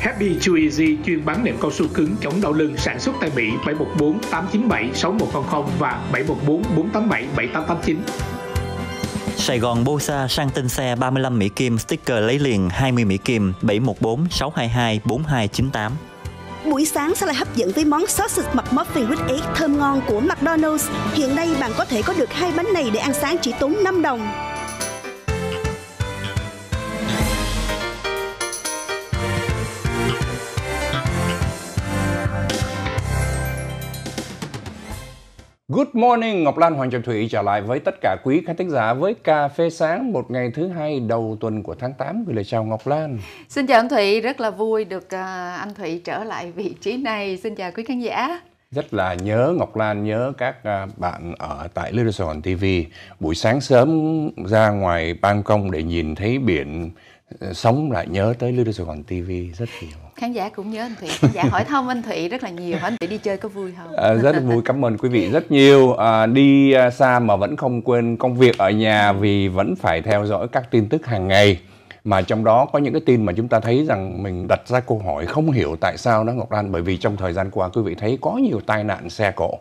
Happy Chew Easy chuyên bán nệm cao su cứng chống đau lưng sản xuất tại Mỹ 714 897 6100 và 714 487 7889. Sài Gòn Bosa sang tên xe 35 Mỹ Kim, sticker lấy liền 20 Mỹ Kim, 714 622 4298. Buổi sáng sẽ lại hấp dẫn với món sausage McMuffin with egg thơm ngon của McDonald's. Hiện nay bạn có thể có được hai bánh này để ăn sáng chỉ tốn 5 đồng. Good morning, Ngọc Lan Hoàng Trần Thủy trở lại với tất cả quý khán thính giả với cà phê sáng một ngày thứ hai đầu tuần của tháng 8 gửi lời chào Ngọc Lan. Xin chào anh Thủy, rất là vui được à, anh Thủy trở lại vị trí này. Xin chào quý khán giả. Rất là nhớ Ngọc Lan nhớ các à, bạn ở tại Little TV buổi sáng sớm ra ngoài ban công để nhìn thấy biển sống lại nhớ tới Lưu Đô Sài Gòn TV rất nhiều khán giả cũng nhớ anh Thụy khán giả hỏi thăm anh Thụy rất là nhiều hỏi anh Thụy đi chơi có vui không à, rất vui cảm ơn quý vị rất nhiều à, đi à, xa mà vẫn không quên công việc ở nhà vì vẫn phải theo dõi các tin tức hàng ngày mà trong đó có những cái tin mà chúng ta thấy rằng mình đặt ra câu hỏi không hiểu tại sao đó Ngọc Lan bởi vì trong thời gian qua quý vị thấy có nhiều tai nạn xe cộ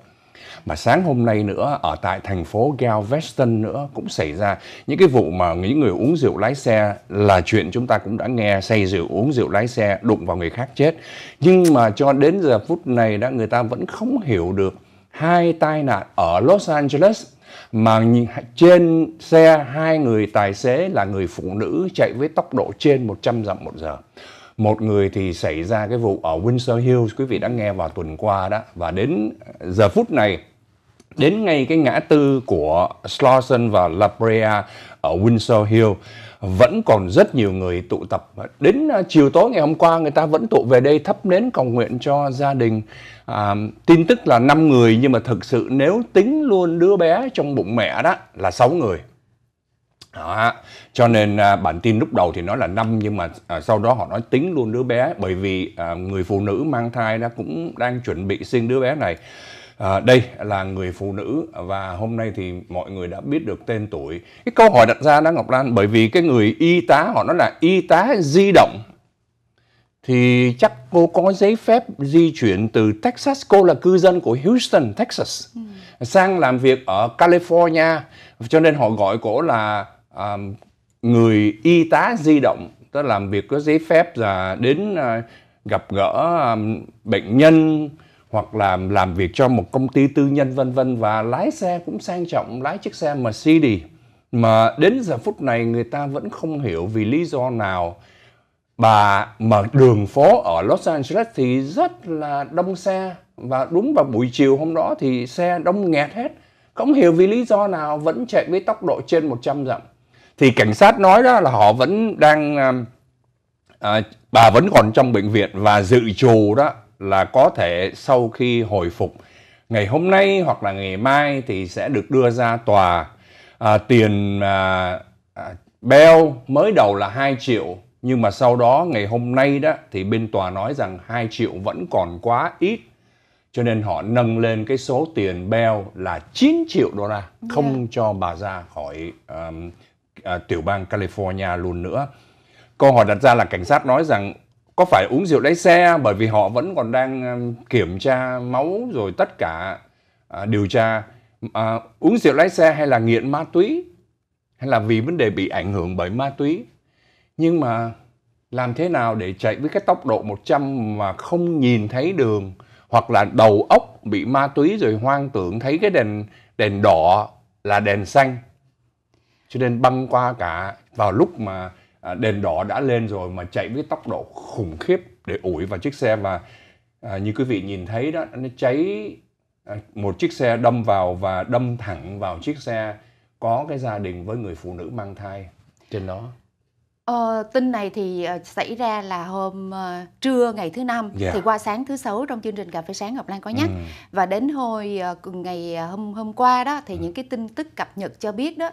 mà sáng hôm nay nữa ở tại thành phố Galveston nữa cũng xảy ra những cái vụ mà những người uống rượu lái xe là chuyện chúng ta cũng đã nghe say rượu uống rượu lái xe đụng vào người khác chết. Nhưng mà cho đến giờ phút này đã người ta vẫn không hiểu được hai tai nạn ở Los Angeles mà trên xe hai người tài xế là người phụ nữ chạy với tốc độ trên 100 dặm một giờ. Một người thì xảy ra cái vụ ở Windsor Hills quý vị đã nghe vào tuần qua đó và đến giờ phút này đến ngay cái ngã tư của Slauson và La Brea ở Windsor Hill vẫn còn rất nhiều người tụ tập đến à, chiều tối ngày hôm qua người ta vẫn tụ về đây thắp nến cầu nguyện cho gia đình à, tin tức là 5 người nhưng mà thực sự nếu tính luôn đứa bé trong bụng mẹ đó là 6 người đó. Cho nên à, bản tin lúc đầu thì nói là năm nhưng mà à, sau đó họ nói tính luôn đứa bé bởi vì à, người phụ nữ mang thai đã cũng đang chuẩn bị sinh đứa bé này. À, đây là người phụ nữ và hôm nay thì mọi người đã biết được tên tuổi. Cái câu hỏi đặt ra đó Ngọc Lan bởi vì cái người y tá họ nói là y tá di động thì chắc cô có giấy phép di chuyển từ Texas, cô là cư dân của Houston, Texas, ừ. sang làm việc ở California, cho nên họ gọi cô là um, người y tá di động, tức làm việc có giấy phép là đến uh, gặp gỡ um, bệnh nhân, hoặc là làm việc cho một công ty tư nhân vân vân và lái xe cũng sang trọng lái chiếc xe Mercedes mà đến giờ phút này người ta vẫn không hiểu vì lý do nào bà mà đường phố ở Los Angeles thì rất là đông xe và đúng vào buổi chiều hôm đó thì xe đông nghẹt hết không hiểu vì lý do nào vẫn chạy với tốc độ trên 100 dặm thì cảnh sát nói đó là họ vẫn đang à, à bà vẫn còn trong bệnh viện và dự trù đó là có thể sau khi hồi phục ngày hôm nay hoặc là ngày mai thì sẽ được đưa ra tòa à, tiền à, à, bail mới đầu là 2 triệu nhưng mà sau đó ngày hôm nay đó thì bên tòa nói rằng 2 triệu vẫn còn quá ít cho nên họ nâng lên cái số tiền bail là 9 triệu đô la dạ. không yeah. cho bà ra khỏi um, uh, tiểu bang California luôn nữa. Câu hỏi đặt ra là cảnh sát nói rằng có phải uống rượu lái xe bởi vì họ vẫn còn đang um, kiểm tra máu rồi tất cả à, điều tra à, uống rượu lái xe hay là nghiện ma túy hay là vì vấn đề bị ảnh hưởng bởi ma túy nhưng mà làm thế nào để chạy với cái tốc độ 100 mà không nhìn thấy đường hoặc là đầu óc bị ma túy rồi hoang tưởng thấy cái đèn đèn đỏ là đèn xanh cho nên băng qua cả vào lúc mà À, đèn đỏ đã lên rồi mà chạy với tốc độ khủng khiếp để ủi vào chiếc xe và à, như quý vị nhìn thấy đó nó cháy à, một chiếc xe đâm vào và đâm thẳng vào chiếc xe có cái gia đình với người phụ nữ mang thai trên đó Ờ, tin này thì ờ, xảy ra là hôm uh, trưa ngày thứ năm yeah. Dạ. thì qua sáng thứ sáu trong chương trình cà phê sáng Ngọc Lan có nhắc ừ. và đến hồi uh, ngày hôm hôm qua đó thì ừ. những cái tin tức cập nhật cho biết đó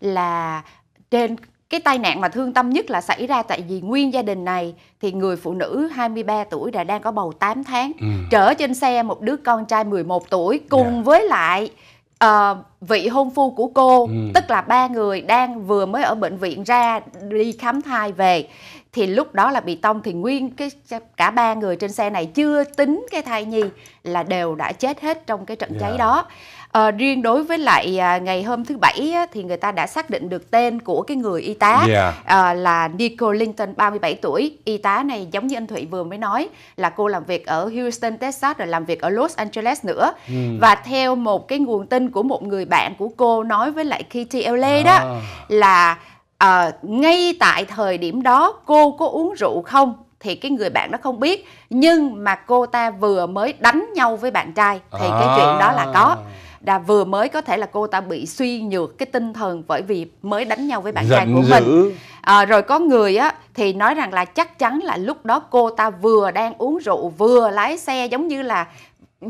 là trên cái tai nạn mà thương tâm nhất là xảy ra tại vì nguyên gia đình này thì người phụ nữ 23 tuổi đã đang có bầu 8 tháng ừ. chở trên xe một đứa con trai 11 tuổi cùng yeah. Dạ. với lại uh, vị hôn phu của cô ừ. tức là ba người đang vừa mới ở bệnh viện ra đi khám thai về thì lúc đó là bị tông thì nguyên cái cả ba người trên xe này chưa tính cái thai nhi là đều đã chết hết trong cái trận yeah. Dạ. cháy đó À, riêng đối với lại à, ngày hôm thứ bảy á, thì người ta đã xác định được tên của cái người y tá yeah. à, là Nicole Linton 37 tuổi. Y tá này giống như anh Thụy vừa mới nói là cô làm việc ở Houston, Texas rồi làm việc ở Los Angeles nữa. Mm. Và theo một cái nguồn tin của một người bạn của cô nói với lại Kitty LA đó ah. là à, ngay tại thời điểm đó cô có uống rượu không thì cái người bạn đó không biết nhưng mà cô ta vừa mới đánh nhau với bạn trai thì à. cái chuyện đó là có à đã vừa mới có thể là cô ta bị suy nhược cái tinh thần bởi vì mới đánh nhau với bạn Giận trai của dữ. mình à, rồi có người á thì nói rằng là chắc chắn là lúc đó cô ta vừa đang uống rượu vừa lái xe giống như là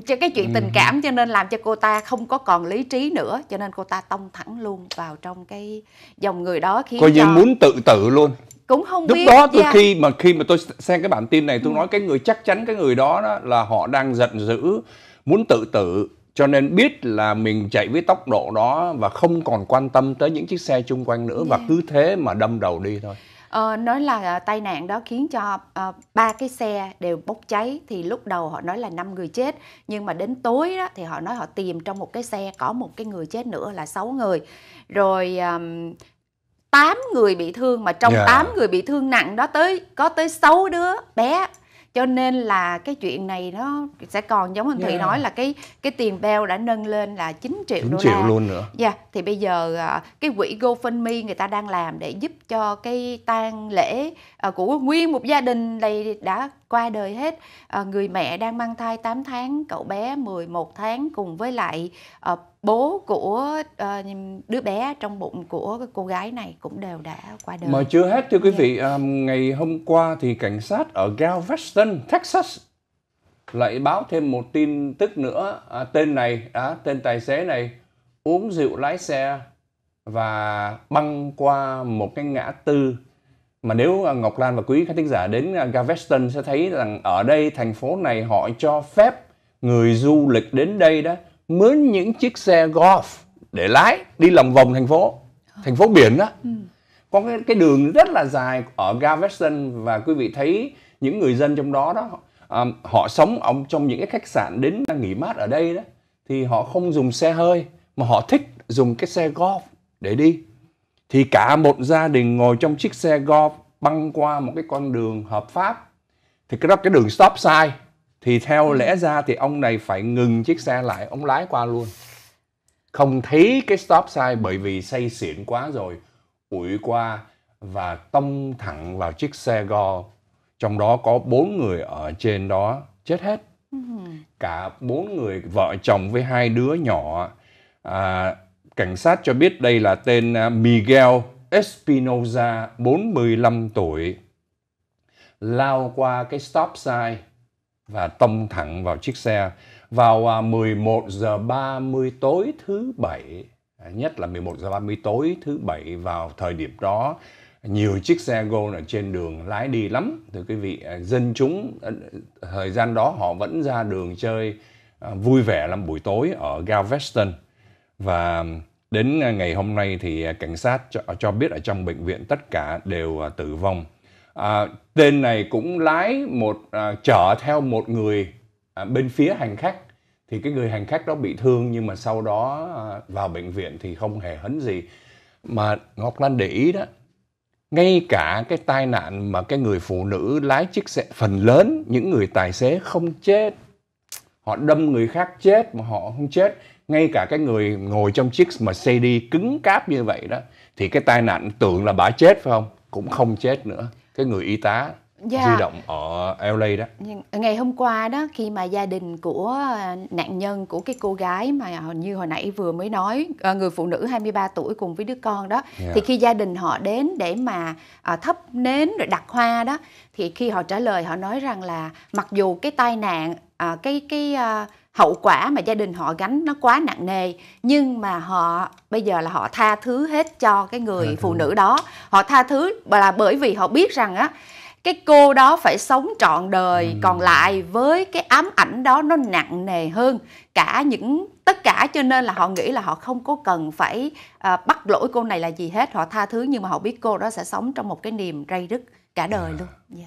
cho cái chuyện tình ừ. cảm cho nên làm cho cô ta không có còn lý trí nữa cho nên cô ta tông thẳng luôn vào trong cái dòng người đó khiến coi như cho... muốn tự tử luôn cũng không lúc biết đó tôi yeah. khi mà khi mà tôi xem cái bản tin này tôi ừ. nói cái người chắc chắn cái người đó, đó là họ đang giận dữ muốn tự tử cho nên biết là mình chạy với tốc độ đó và không còn quan tâm tới những chiếc xe chung quanh nữa yeah. và dạ. cứ thế mà đâm đầu đi thôi Ờ, nói là uh, tai nạn đó khiến cho ờ, ba uh, cái xe đều bốc cháy thì lúc đầu họ nói là năm người chết nhưng mà đến tối đó thì họ nói họ tìm trong một cái xe có một cái người chết nữa là sáu người rồi um, 8 người bị thương mà trong yeah. Dạ. 8 người bị thương nặng đó tới có tới 6 đứa bé cho nên là cái chuyện này nó sẽ còn giống anh yeah. nói là cái cái tiền beo đã nâng lên là 9 triệu 9 đô triệu la. luôn nữa dạ yeah. thì bây giờ à, cái quỹ GoFundMe người ta đang làm để giúp cho cái tang lễ à, của nguyên một gia đình này đã qua đời hết à, người mẹ đang mang thai 8 tháng cậu bé 11 tháng cùng với lại bố của uh, đứa bé trong bụng của cô gái này cũng đều đã qua đời. Mà chưa hết thưa quý dạ. vị, um, ngày hôm qua thì cảnh sát ở Galveston, Texas lại báo thêm một tin tức nữa à, tên này à, tên tài xế này uống rượu lái xe và băng qua một cái ngã tư mà nếu à, Ngọc Lan và quý khán thính giả đến à, Galveston sẽ thấy rằng ở đây thành phố này họ cho phép người du lịch đến đây đó mướn những chiếc xe golf để lái đi lòng vòng thành phố thành phố biển đó ừ. có cái, cái đường rất là dài ở Galveston và quý vị thấy những người dân trong đó đó um, họ sống ở trong những cái khách sạn đến nghỉ mát ở đây đó thì họ không dùng xe hơi mà họ thích dùng cái xe golf để đi thì cả một gia đình ngồi trong chiếc xe golf băng qua một cái con đường hợp pháp thì cái đó cái đường stop sign thì theo ừ. lẽ ra thì ông này phải ngừng chiếc xe lại ông lái qua luôn không thấy cái stop sign bởi vì say xỉn quá rồi ủi qua và tông thẳng vào chiếc xe go trong đó có bốn người ở trên đó chết hết ừ. cả bốn người vợ chồng với hai đứa nhỏ à, cảnh sát cho biết đây là tên à, Miguel Espinoza 45 tuổi lao qua cái stop sign và tông thẳng vào chiếc xe vào 11 à, giờ 30 tối thứ bảy nhất là 11 giờ 30 tối thứ bảy vào thời điểm đó nhiều chiếc xe gôn ở trên đường lái đi lắm thưa quý vị à, dân chúng à, thời gian đó họ vẫn ra đường chơi vui vẻ lắm buổi tối ở Galveston và đến ngày hôm nay thì cảnh sát cho, cho biết ở trong bệnh viện tất cả đều tử vong à, tên này cũng lái một à, chở theo một người à, bên phía hành khách thì cái người hành khách đó bị thương nhưng mà sau đó à, vào bệnh viện thì không hề hấn gì mà ngọc lan để ý đó ngay cả cái tai nạn mà cái người phụ nữ lái chiếc xe phần lớn những người tài xế không chết họ đâm người khác chết mà họ không chết ngay cả cái người ngồi trong chiếc mà xe đi cứng cáp như vậy đó thì cái tai nạn tưởng là bà chết phải không cũng không chết nữa cái người y tá dạ. di động ở LA đó. Ngày hôm qua đó khi mà gia đình của à, nạn nhân của cái cô gái mà như hồi nãy vừa mới nói à, người phụ nữ 23 tuổi cùng với đứa con đó yeah. Dạ. thì khi gia đình họ đến để mà à, thắp nến rồi đặt hoa đó thì khi họ trả lời họ nói rằng là mặc dù cái tai nạn cái cái hậu quả mà gia đình họ gánh nó quá nặng nề nhưng mà họ bây giờ là họ tha thứ hết cho cái người phụ nữ đó họ tha thứ là bởi vì họ biết rằng á cái cô đó phải sống trọn đời ừ. còn lại với cái ám ảnh đó nó nặng nề hơn cả những tất cả cho nên là họ nghĩ là họ không có cần phải à, bắt lỗi cô này là gì hết họ tha thứ nhưng mà họ biết cô đó sẽ sống trong một cái niềm ray rứt cả đời à. luôn yeah. Dạ.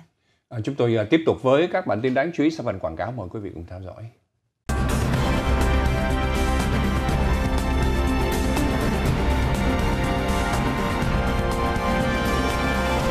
À, chúng tôi ờ, tiếp tục với các bản tin đáng chú ý sau phần quảng cáo mời quý vị cùng theo dõi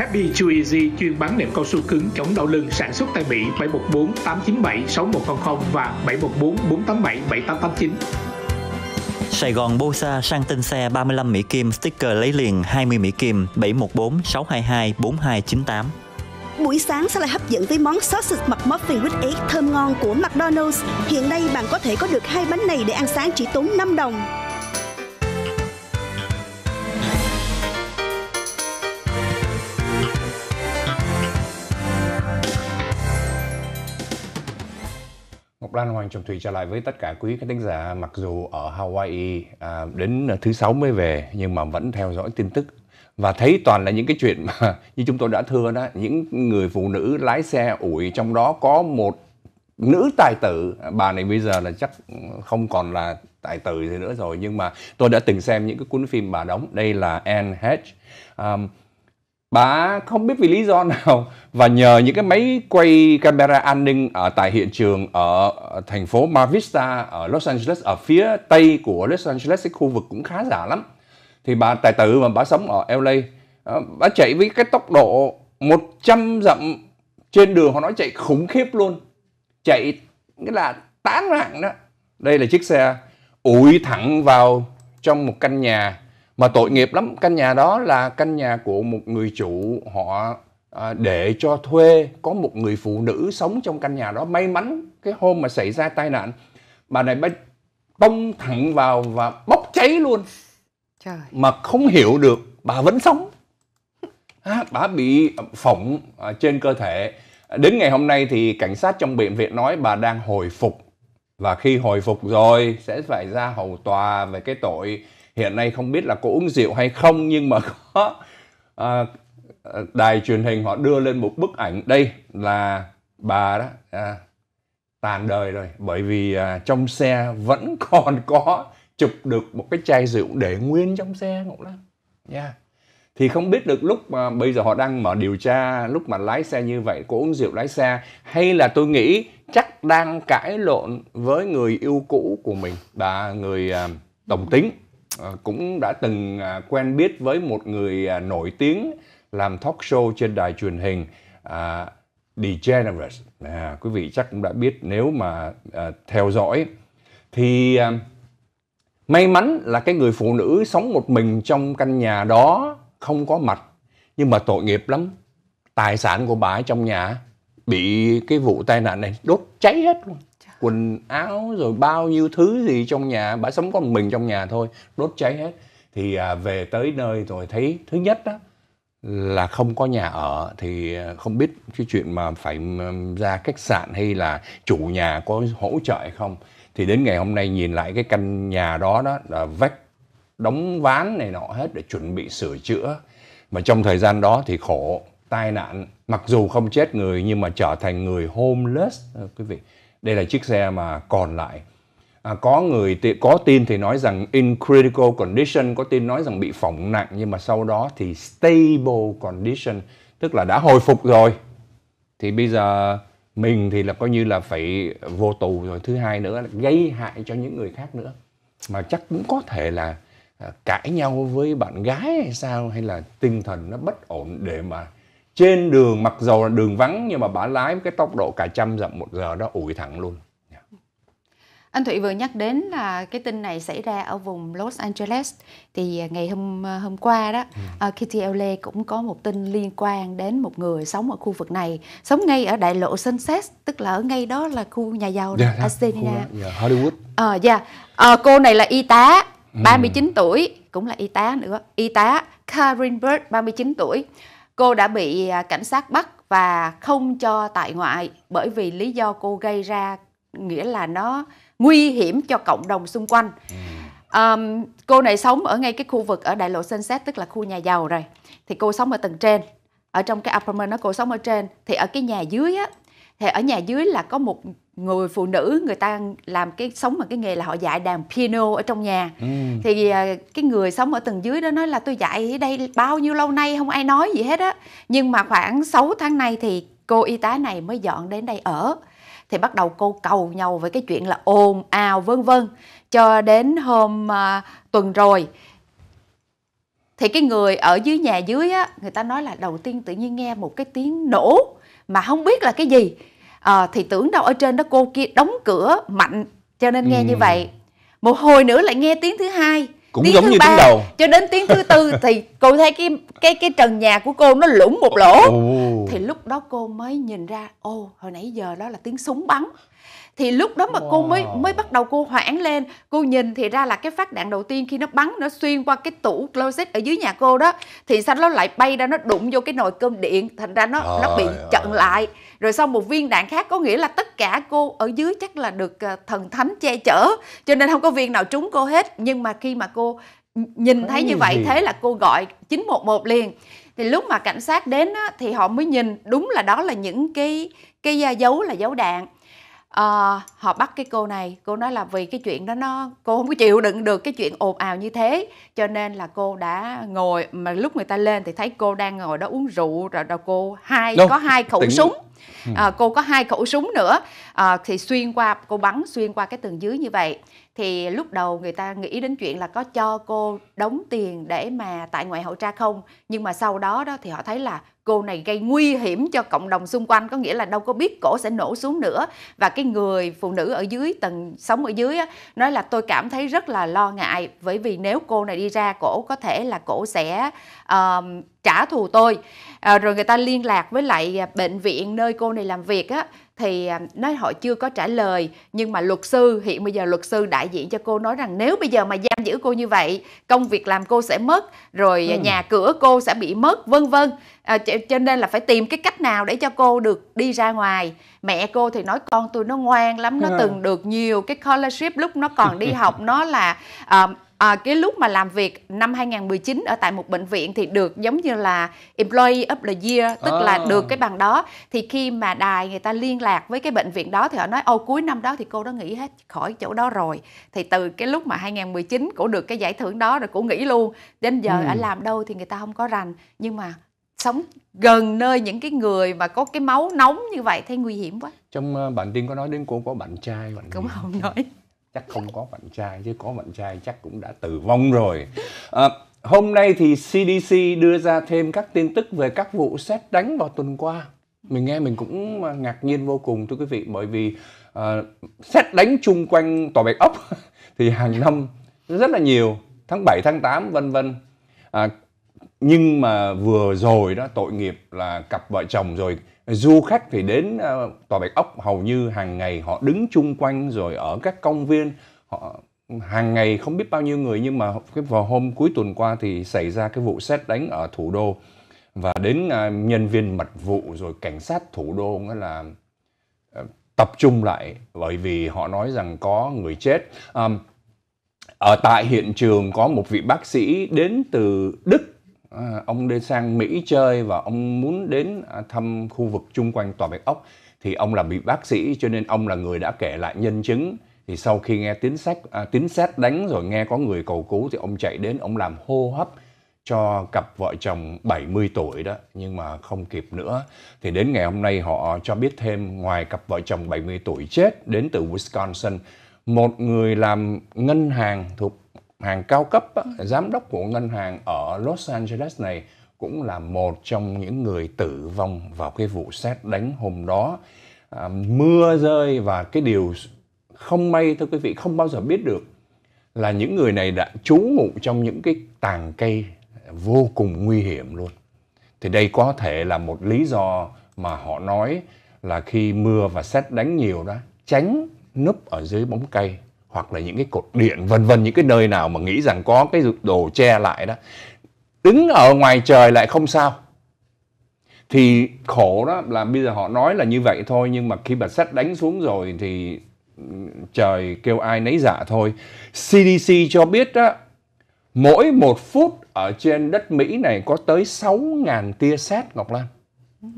Happy Chew Easy chuyên bán nệm cao su cứng chống đau lưng sản xuất tại Mỹ 714 897 6100 và 714 487 7889. Sài Gòn Bosa sang tên xe 35 Mỹ Kim, sticker lấy liền 20 Mỹ Kim, 714 622 4298. Buổi sáng sẽ là hấp dẫn với món sausage McMuffin with egg thơm ngon của McDonald's. Hiện nay bạn có thể có được hai bánh này để ăn sáng chỉ tốn 5 đồng. Ngọc Lan Hoàng Trọng Thủy trở lại với tất cả quý khán thính giả mặc dù ở Hawaii à, đến à, thứ sáu mới về nhưng mà vẫn theo dõi tin tức và thấy toàn là những cái chuyện mà như chúng tôi đã thưa đó những người phụ nữ lái xe ủi trong đó có một nữ tài tử bà này bây giờ là chắc không còn là tài tử gì nữa rồi nhưng mà tôi đã từng xem những cái cuốn phim bà đóng đây là Anne Hedge um, Bà không biết vì lý do nào và nhờ những cái máy quay camera an ninh ở tại hiện trường ở thành phố Mar Vista ở Los Angeles ở phía tây của Los Angeles cái khu vực cũng khá giả lắm. Thì bà tài tử mà bà sống ở LA, ờ, bà chạy với cái tốc độ 100 dặm trên đường họ nói chạy khủng khiếp luôn. Chạy nghĩa là tán loạn đó. Đây là chiếc xe ủi thẳng vào trong một căn nhà mà tội nghiệp lắm căn nhà đó là căn nhà của một người chủ họ à, để cho thuê có một người phụ nữ sống trong căn nhà đó may mắn cái hôm mà xảy ra tai nạn bà này bà tông thẳng vào và bốc cháy luôn Trời. mà không hiểu được bà vẫn sống à, bà bị phỏng à, trên cơ thể đến ngày hôm nay thì cảnh sát trong bệnh viện nói bà đang hồi phục và khi hồi phục rồi sẽ phải ra hầu tòa về cái tội hiện nay không biết là có uống rượu hay không nhưng mà có à, à, đài truyền hình họ đưa lên một bức ảnh đây là bà đó à, tàn đời rồi bởi vì à, trong xe vẫn còn có chụp được một cái chai rượu để nguyên trong xe ngộ lắm nha yeah. thì không biết được lúc mà bây giờ họ đang mở điều tra lúc mà lái xe như vậy có uống rượu lái xe hay là tôi nghĩ chắc đang cãi lộn với người yêu cũ của mình bà người à, đồng tính Ờ, cũng đã từng à, quen biết với một người à, nổi tiếng làm talk show trên đài truyền hình The à, DeGeneres. À, quý vị chắc cũng đã biết nếu mà theo dõi thì may mắn là cái người phụ nữ sống một mình trong căn nhà đó không có mặt nhưng mà tội nghiệp lắm tài sản của bà ấy trong nhà bị cái vụ tai nạn này đốt cháy hết luôn quần áo rồi bao nhiêu thứ gì trong nhà bà sống có một mình trong nhà thôi đốt cháy hết thì à, về tới nơi rồi thấy thứ nhất đó là không có nhà ở thì à, không biết cái chuyện mà phải ra khách sạn hay là chủ nhà có hỗ trợ hay không thì đến ngày hôm nay nhìn lại cái căn nhà đó đó là vách đóng ván này nọ hết để chuẩn bị sửa chữa mà trong thời gian đó thì khổ tai nạn mặc dù không chết người nhưng mà trở thành người homeless ờ, quý vị đây là chiếc xe mà còn lại. À, có người có tin thì nói rằng in critical condition, có tin nói rằng bị phỏng nặng nhưng mà sau đó thì stable condition, tức là đã hồi phục rồi. Thì bây giờ mình thì là coi như là phải vô tù rồi thứ hai nữa là gây hại cho những người khác nữa mà chắc cũng có thể là à, cãi nhau với bạn gái hay sao hay là tinh thần nó bất ổn để mà trên đường mặc dầu là đường vắng nhưng mà bà lái với cái tốc độ cả trăm dặm một giờ đó ủi thẳng luôn dạ. anh Thụy vừa nhắc đến là cái tin này xảy ra ở vùng Los Angeles thì à, ngày hôm à, hôm qua đó ừ. uh, Kitty LA cũng có một tin liên quan đến một người sống ở khu vực này sống ngay ở đại lộ Sunset tức là ở ngay đó là khu nhà giàu dạ, yeah, dạ, Argentina yeah, Hollywood ờ uh, yeah. uh, cô này là y tá 39 ừ. tuổi cũng là y tá nữa y tá Karin Bird 39 tuổi Cô đã bị à, cảnh sát bắt và không cho tại ngoại bởi vì lý do cô gây ra nghĩa là nó nguy hiểm cho cộng đồng xung quanh. Um, cô này sống ở ngay cái khu vực ở đại lộ Sunset tức là khu nhà giàu rồi. Thì cô sống ở tầng trên. Ở trong cái apartment đó cô sống ở trên thì ở cái nhà dưới á thì ở nhà dưới là có một người phụ nữ người ta làm cái sống bằng cái nghề là họ dạy đàn piano ở trong nhà ừ. thì à, cái người sống ở tầng dưới đó nói là tôi dạy ở đây bao nhiêu lâu nay không ai nói gì hết á nhưng mà khoảng 6 tháng nay thì cô y tá này mới dọn đến đây ở thì bắt đầu cô cầu nhau với cái chuyện là ồn ào vân vân cho đến hôm uh, tuần rồi thì cái người ở dưới nhà dưới á người ta nói là đầu tiên tự nhiên nghe một cái tiếng nổ mà không biết là cái gì à, thì tưởng đâu ở trên đó cô kia đóng cửa mạnh cho nên nghe ừ. như vậy một hồi nữa lại nghe tiếng thứ hai cũng tiếng giống thứ như ba, tiếng đầu cho đến tiếng thứ tư thì cô thấy cái cái cái trần nhà của cô nó lủng một lỗ oh. thì lúc đó cô mới nhìn ra ô hồi nãy giờ đó là tiếng súng bắn thì lúc đó mà wow. cô mới mới bắt đầu cô hoảng lên cô nhìn thì ra là cái phát đạn đầu tiên khi nó bắn nó xuyên qua cái tủ closet ở dưới nhà cô đó thì sao nó lại bay ra nó đụng vô cái nồi cơm điện thành ra nó à, nó bị chặn lại rồi sau một viên đạn khác có nghĩa là tất cả cô ở dưới chắc là được ờ, thần thánh che chở cho nên không có viên nào trúng cô hết nhưng mà khi mà cô nhìn thấy như vậy thế là cô gọi 911 liền thì lúc mà cảnh sát đến á, thì họ mới nhìn đúng là đó là những cái cái à, dấu là dấu đạn à, họ bắt cái cô này cô nói là vì cái chuyện đó nó cô không có chịu đựng được cái chuyện ồn ào như thế cho nên là cô đã ngồi mà lúc người ta lên thì thấy cô đang ngồi đó uống rượu rồi đâu cô hai Đâu, có hai khẩu tỉnh... súng à, cô có hai khẩu súng nữa à, thì xuyên qua cô bắn xuyên qua cái tường dưới như vậy thì lúc đầu người ta nghĩ đến chuyện là có cho cô đóng tiền để mà tại ngoại hậu tra không nhưng mà sau đó đó thì họ thấy là cô này gây nguy hiểm cho cộng đồng xung quanh có nghĩa là đâu có biết cổ sẽ nổ xuống nữa và cái người phụ nữ ở dưới tầng sống ở dưới á, nói là tôi cảm thấy rất là lo ngại bởi vì nếu cô này đi ra cổ có thể là cổ sẽ uh, trả thù tôi uh, rồi người ta liên lạc với lại à, bệnh viện nơi cô này làm việc á thì à, nói họ chưa có trả lời nhưng mà luật sư hiện bây giờ luật sư đại diện cho cô nói rằng nếu bây giờ mà giam giữ cô như vậy công việc làm cô sẽ mất rồi ừ. nhà cửa cô sẽ bị mất vân vân à, cho nên là phải tìm cái cách nào để cho cô được đi ra ngoài mẹ cô thì nói con tôi nó ngoan lắm nó ờ. từng được nhiều cái scholarship lúc nó còn đi học nó là uh, à, cái lúc mà làm việc năm 2019 ở tại một bệnh viện thì được giống như là employee of the year tức à. là được cái bằng đó thì khi mà đài người ta liên lạc với cái bệnh viện đó thì họ nói ô cuối năm đó thì cô đã nghỉ hết khỏi chỗ đó rồi thì từ cái lúc mà 2019 cũng được cái giải thưởng đó rồi cũng nghỉ luôn đến giờ ừ. ở làm đâu thì người ta không có rành nhưng mà sống gần nơi những cái người mà có cái máu nóng như vậy thấy nguy hiểm quá trong ờ, bản tin có nói đến cô có bạn trai bạn cũng không nói chắc không có bạn trai chứ có bạn trai chắc cũng đã tử vong rồi à, hôm nay thì CDC đưa ra thêm các tin tức về các vụ xét đánh vào tuần qua mình nghe mình cũng à, ngạc nhiên vô cùng thưa quý vị bởi vì uh, xét đánh chung quanh tòa bạch ốc thì hàng năm rất là nhiều tháng 7 tháng 8 vân vân à, nhưng mà vừa rồi đó tội nghiệp là cặp vợ chồng rồi du khách thì đến ờ, tòa bạch ốc hầu như hàng ngày họ đứng chung quanh rồi ở các công viên họ hàng ngày không biết bao nhiêu người nhưng mà cái vào hôm cuối tuần qua thì xảy ra cái vụ xét đánh ở thủ đô và đến ờ, nhân viên mật vụ rồi cảnh sát thủ đô là ờ, tập trung lại bởi vì họ nói rằng có người chết à, ở tại hiện trường có một vị bác sĩ đến từ Đức À, ông đi sang Mỹ chơi và ông muốn đến à, thăm khu vực chung quanh tòa Bạch Ốc thì ông là bị bác sĩ cho nên ông là người đã kể lại nhân chứng thì sau khi nghe tiếng sách à, tiếng sét đánh rồi nghe có người cầu cứu thì ông chạy đến ông làm hô hấp cho cặp vợ chồng 70 tuổi đó nhưng mà không kịp nữa thì đến ngày hôm nay họ cho biết thêm ngoài cặp vợ chồng 70 tuổi chết đến từ Wisconsin một người làm ngân hàng thuộc hàng cao cấp giám đốc của ngân hàng ở Los Angeles này cũng là một trong những người tử vong vào cái vụ xét đánh hôm đó à, mưa rơi và cái điều không may thưa quý vị không bao giờ biết được là những người này đã trú ngụ trong những cái tàng cây vô cùng nguy hiểm luôn thì đây có thể là một lý do mà họ nói là khi mưa và xét đánh nhiều đó tránh núp ở dưới bóng cây hoặc là những cái cột điện vân vân những cái nơi nào mà nghĩ rằng có cái đồ che lại đó đứng ở ngoài trời lại không sao thì khổ đó là bây giờ họ nói là như vậy thôi nhưng mà khi bà sét đánh xuống rồi thì trời kêu ai nấy dạ thôi CDC cho biết đó mỗi một phút ở trên đất Mỹ này có tới 6.000 tia sét Ngọc Lan ừ.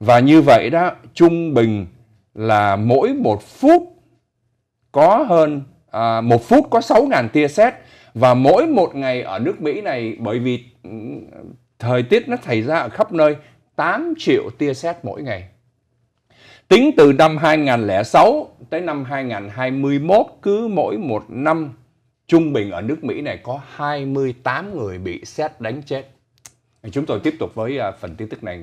và như vậy đó trung bình là mỗi một phút có hơn à, một phút có 6.000 tia sét và mỗi một ngày ở nước Mỹ này bởi vì ừ, thời tiết nó xảy ra ở khắp nơi 8 triệu tia sét mỗi ngày. Tính từ năm 2006 tới năm 2021 cứ mỗi một năm trung bình ở nước Mỹ này có 28 người bị sét đánh chết. Chúng tôi tiếp tục với à, phần tin tức này.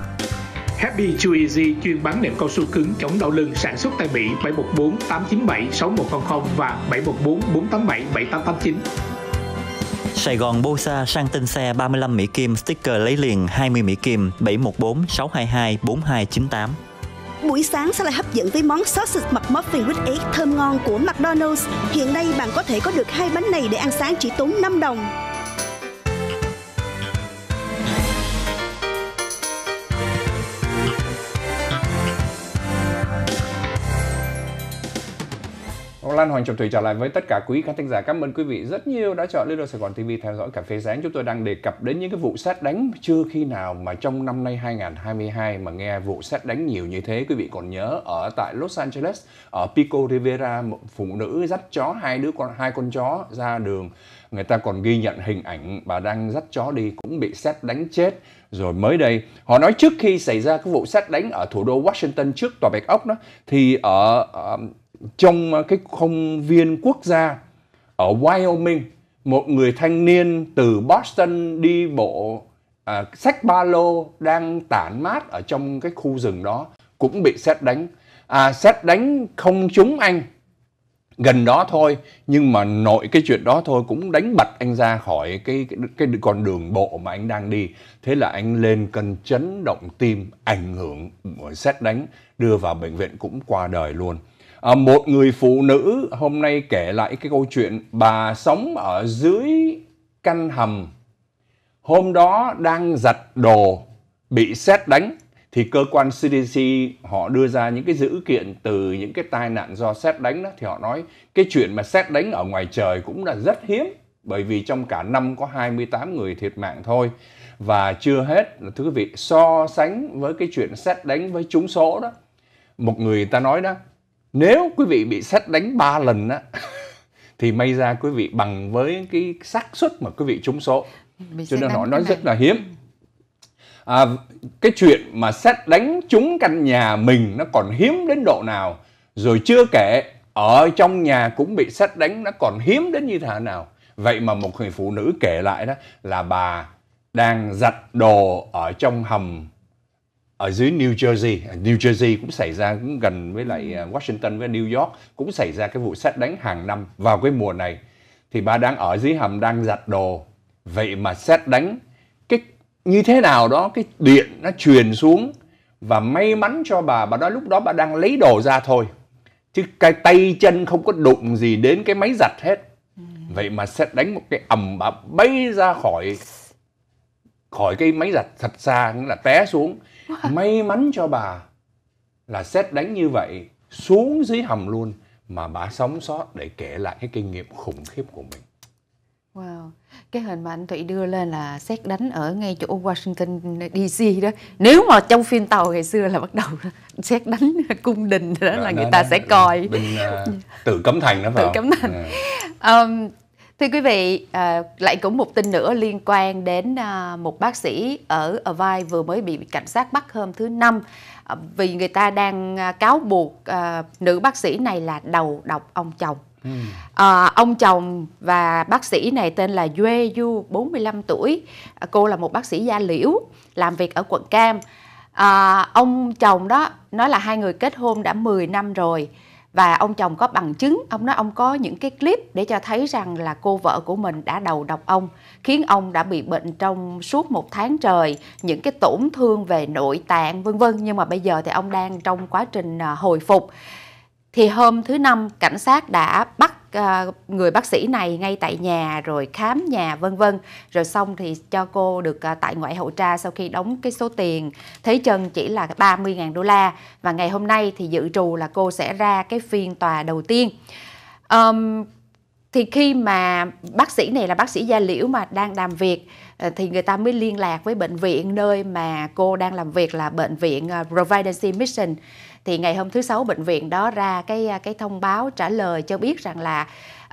Happy Chewy chuyên bán nệm cao su cứng chống đau lưng sản xuất tại Mỹ 714 897 6100 và 714 487 7889. Sài Gòn Bosa sang tên xe 35 Mỹ Kim, sticker lấy liền 20 Mỹ Kim, 714 622 4298. Buổi sáng sẽ là hấp dẫn với món sausage McMuffin with egg thơm ngon của McDonald's. Hiện nay bạn có thể có được hai bánh này để ăn sáng chỉ tốn 5 đồng. Lan Hoàng Trọng Thủy trở lại với tất cả quý khán thính giả. Cảm ơn quý vị rất nhiều đã chọn Liên đoàn Sài Gòn TV theo dõi Cà phê sáng. Chúng tôi đang đề cập đến những cái vụ xét đánh chưa khi nào mà trong năm nay 2022 mà nghe vụ xét đánh nhiều như thế. Quý vị còn nhớ ở tại Los Angeles, ở Pico Rivera, một phụ nữ dắt chó hai đứa con hai con chó ra đường người ta còn ghi nhận hình ảnh bà đang dắt chó đi cũng bị xét đánh chết rồi mới đây họ nói trước khi xảy ra cái vụ xét đánh ở thủ đô Washington trước tòa Bạch Ốc đó thì ở, ở ờ, trong ờ, cái công viên quốc gia ở Wyoming một người thanh niên từ Boston đi bộ à, sách ba lô đang tản mát ở trong cái khu rừng đó cũng bị xét đánh à, xét đánh không trúng anh gần đó thôi nhưng mà nội cái chuyện đó thôi cũng đánh bật anh ra khỏi cái cái, cái con đường bộ mà anh đang đi thế là anh lên cân chấn động tim ảnh hưởng xét đánh đưa vào bệnh viện cũng qua đời luôn À, một người phụ nữ hôm nay kể lại cái câu chuyện bà sống ở dưới căn hầm hôm đó đang giặt đồ bị xét đánh thì cơ quan CDC họ đưa ra những cái dữ kiện từ những cái tai nạn do xét đánh đó thì họ nói cái chuyện mà xét đánh ở ngoài trời cũng là rất hiếm bởi vì trong cả năm có 28 người thiệt mạng thôi và chưa hết là thưa quý vị so sánh với cái chuyện xét đánh với trúng số đó một người ta nói đó nếu quý vị bị xét đánh 3 lần á thì may ra quý vị bằng với cái xác suất mà quý vị trúng số Mình cho nên nó nói rất là hiếm à, cái chuyện mà xét đánh trúng căn nhà mình nó còn hiếm đến độ nào rồi chưa kể ở trong nhà cũng bị xét đánh nó còn hiếm đến như thế nào vậy mà một người phụ nữ kể lại đó là bà đang giặt đồ ở trong hầm ở dưới New Jersey, à, New Jersey cũng xảy ra cũng gần với lại à, Washington với New York cũng xảy ra cái vụ xét đánh hàng năm vào cái mùa này thì bà đang ở dưới hầm đang giặt đồ vậy mà xét đánh cái như thế nào đó cái điện nó truyền xuống và may mắn cho bà bà nói lúc đó bà đang lấy đồ ra thôi chứ cái tay chân không có đụng gì đến cái máy giặt hết ừ. vậy mà xét đánh một cái ầm bà bay ra khỏi khỏi cái máy giặt thật xa nghĩa là té xuống may mắn cho bà là xét đánh như vậy xuống dưới hầm luôn mà bà sống sót để kể lại cái kinh nghiệm khủng khiếp của mình Wow, cái hình mà anh Thụy đưa lên là xét đánh ở ngay chỗ Washington DC đó. Nếu mà trong phim tàu ngày xưa là bắt đầu xét đánh cung đình đó, đó là đó, người đó, ta đó, sẽ coi. Bên, uh, Tử Cấm Thành đó phải Tử Cấm Thành. Yeah. Um, Thưa quý vị, à, lại cũng một tin nữa liên quan đến à, một bác sĩ ở Vai vừa mới bị cảnh sát bắt hôm thứ Năm à, vì người ta đang cáo buộc à, nữ bác sĩ này là đầu độc ông chồng. À, ông chồng và bác sĩ này tên là Yue Yu, 45 tuổi. À, cô là một bác sĩ da liễu, làm việc ở quận Cam. À, ông chồng đó nói là hai người kết hôn đã 10 năm rồi và ông chồng có bằng chứng ông nói ông có những cái clip để cho thấy rằng là cô vợ của mình đã đầu độc ông khiến ông đã bị bệnh trong suốt một tháng trời những cái tổn thương về nội tạng vân vân nhưng mà bây giờ thì ông đang trong quá trình à, hồi phục thì hôm thứ năm cảnh sát đã bắt Ờ, người bác sĩ này ngay tại nhà rồi khám nhà vân vân rồi xong thì cho cô được ờ, tại ngoại hậu tra sau khi đóng cái số tiền thế chân chỉ là 30.000 đô la và ngày hôm nay thì dự trù là cô sẽ ra cái phiên tòa đầu tiên um, thì khi mà bác sĩ này là bác sĩ gia liễu mà đang làm việc ờ, thì người ta mới liên lạc với bệnh viện nơi mà cô đang làm việc là bệnh viện Providence Mission thì ngày hôm thứ sáu bệnh viện đó ra cái à, cái thông báo trả lời cho biết rằng là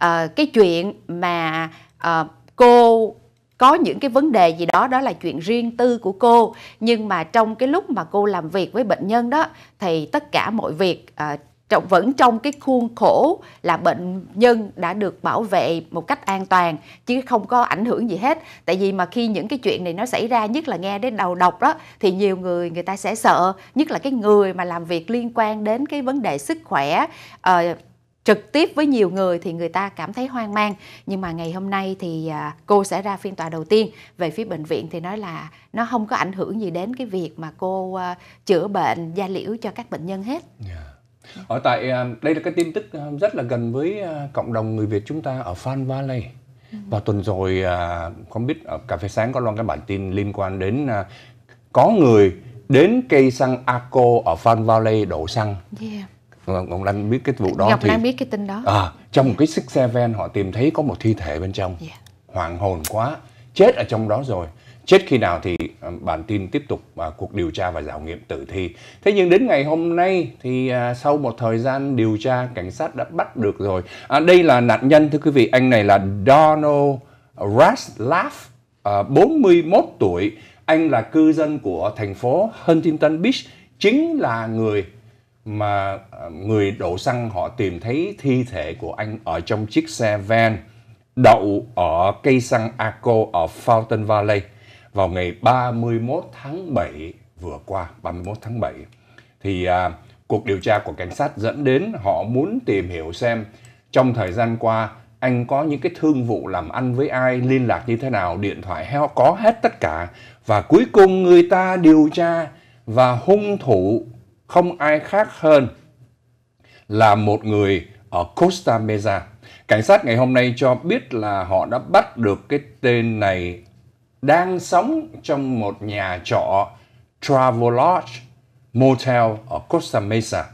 uh, cái chuyện mà uh, cô có những cái vấn đề gì đó đó là chuyện riêng tư của cô nhưng mà trong cái lúc mà cô làm việc với bệnh nhân đó thì tất cả mọi việc uh, trọng vẫn trong cái khuôn khổ là bệnh nhân đã được bảo vệ một cách an toàn chứ không có ảnh hưởng gì hết tại vì mà khi những cái chuyện này nó xảy ra nhất là nghe đến đầu độc đó thì nhiều người người ta sẽ sợ nhất là cái người mà làm việc liên quan đến cái vấn đề sức khỏe uh, trực tiếp với nhiều người thì người ta cảm thấy hoang mang nhưng mà ngày hôm nay thì à, cô sẽ ra phiên tòa đầu tiên về phía bệnh viện thì nói là nó không có ảnh hưởng gì đến cái việc mà cô à, chữa bệnh da liễu cho các bệnh nhân hết yeah. Dạ ở tại à, đây là cái tin tức à, rất là gần với à, cộng đồng người Việt chúng ta ở Fan Valley ừ. và tuần rồi không biết ở cà phê sáng có loan cái bản tin liên quan đến có người đến cây xăng Aco ở Fan Valley đổ xăng yeah ngọc vâng, lan biết cái vụ đó ngọc thì lan biết cái tin đó à, trong yeah. một cái xích xe van họ tìm thấy có một thi thể bên trong yeah. hoàng hồn quá chết ở trong đó rồi chết khi nào thì ờ, bản tin tiếp tục à, cuộc điều tra và giảo nghiệm tử thi. Thế nhưng đến ngày hôm nay thì à, sau một thời gian điều tra cảnh sát đã bắt được rồi. À, đây là nạn nhân thưa quý vị, anh này là Donald Raslav, 41 à, tuổi. Anh là cư dân của thành phố Huntington Beach, chính là người mà người đổ xăng họ tìm thấy thi thể của anh ở trong chiếc xe van đậu ở cây xăng Aco ở Fountain Valley vào ngày 31 tháng 7 vừa qua, 31 tháng 7. Thì à, cuộc điều tra của cảnh sát dẫn đến họ muốn tìm hiểu xem trong thời gian qua anh có những cái thương vụ làm ăn với ai, liên lạc như thế nào, điện thoại heo có hết tất cả. Và cuối cùng người ta điều tra và hung thủ không ai khác hơn là một người ở Costa Mesa. Cảnh sát ngày hôm nay cho biết là họ đã bắt được cái tên này đang sống trong một nhà trọ Travelodge Motel ở Costa Mesa.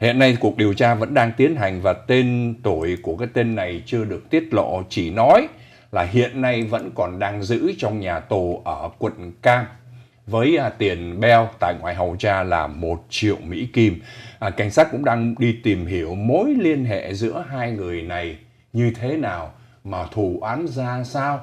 Hiện nay cuộc điều tra vẫn đang tiến hành và tên tuổi của cái tên này chưa được tiết lộ, chỉ nói là hiện nay vẫn còn đang giữ trong nhà tù ở quận Cam với à, tiền beo tại ngoại hầu tra là 1 triệu Mỹ Kim. À, cảnh sát cũng đang đi tìm hiểu mối liên hệ giữa hai người này như thế nào, mà thù án ra sao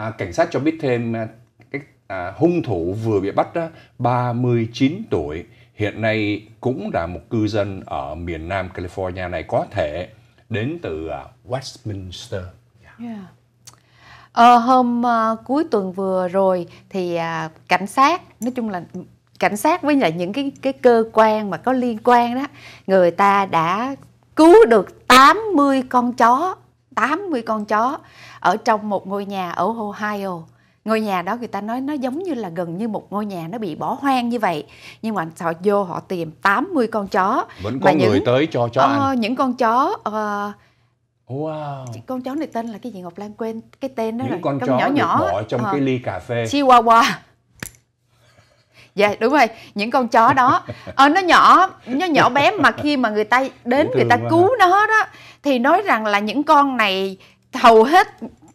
À, cảnh sát cho biết thêm à, cái à, hung thủ vừa bị bắt đó, 39 tuổi hiện nay cũng là một cư dân ở miền Nam California này có thể đến từ uh, Westminster. Yeah. Yeah. Ờ, hôm uh, cuối tuần vừa rồi thì uh, cảnh sát nói chung là cảnh sát với lại những cái cái cơ quan mà có liên quan đó người ta đã cứu được 80 con chó 80 con chó ở trong một ngôi nhà ở Ohio ngôi nhà đó người ta nói nó giống như là gần như một ngôi nhà nó bị bỏ hoang như vậy nhưng mà họ vô họ tìm 80 con chó vẫn có mà người những, tới cho chó uh, ờ, ăn những con chó uh, Wow. Con chó này tên là cái gì Ngọc Lan quên cái tên đó những rồi. con, con chó nhỏ nhỏ bỏ trong uh, cái ly cà phê. Chihuahua. Dạ, dạ đúng rồi những con chó đó ờ, nó nhỏ nó nhỏ bé mà khi mà người ta đến người ta cứu nó đó thì nói rằng là những con này hầu hết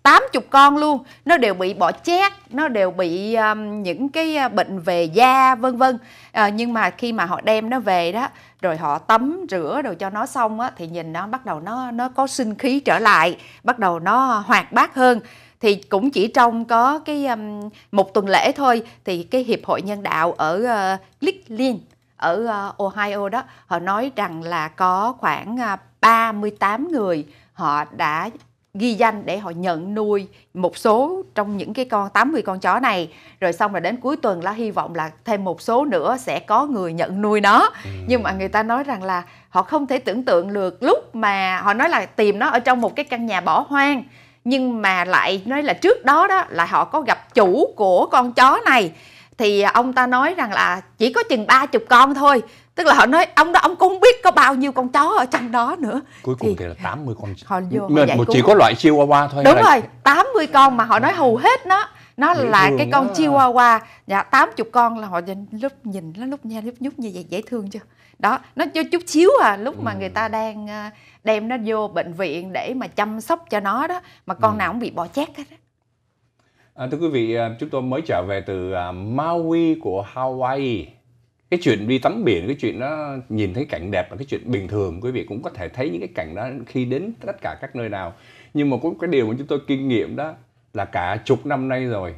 80 con luôn nó đều bị bỏ chét nó đều bị um, những cái ờ, bệnh về da vân vân à, nhưng mà khi mà họ đem nó về đó rồi họ tắm rửa rồi cho nó xong á thì nhìn nó bắt đầu nó nó có sinh khí trở lại bắt đầu nó hoạt bát hơn thì cũng chỉ trong có cái um, một tuần lễ thôi thì cái hiệp hội nhân đạo ở uh, ờ, Lakeland ở uh, Ohio đó họ nói rằng là có khoảng uh, ờ, 38 người họ đã ghi danh để họ nhận nuôi một số trong những cái con 80 con chó này rồi xong rồi đến cuối tuần là hy vọng là thêm một số nữa sẽ có người nhận nuôi nó ừ. nhưng mà người ta nói rằng là họ không thể tưởng tượng được lúc mà họ nói là tìm nó ở trong một cái căn nhà bỏ hoang nhưng mà lại nói là trước đó đó là họ có gặp chủ của con chó này thì à, ông ta nói rằng là chỉ có chừng ba chục con thôi tức là họ nói ông đó ông cũng biết có bao nhiêu con chó ở trong đó nữa cuối cùng thì, thì là 80 con họ vô, họ một chỉ có loại chihuahua thôi đúng là... rồi 80 con mà họ nói hầu hết nó nó dễ là cái con đó. chihuahua dạ tám chục con là họ lúc nhìn nó lúc nha lúc nhúc như vậy dễ thương chưa đó nó cho chút xíu à lúc ừ. mà người ta đang ờ, đem nó vô bệnh viện để mà chăm sóc cho nó đó mà con ừ. nào cũng bị bỏ chát hết á à, thưa quý vị ờ, chúng tôi mới trở về từ à, Maui của Hawaii cái chuyện đi tắm biển cái chuyện nó nhìn thấy cảnh đẹp là cái chuyện bình thường quý vị cũng có thể thấy những cái cảnh đó khi đến tất cả các nơi nào nhưng mà có cái điều mà chúng tôi kinh nghiệm đó là cả chục năm nay rồi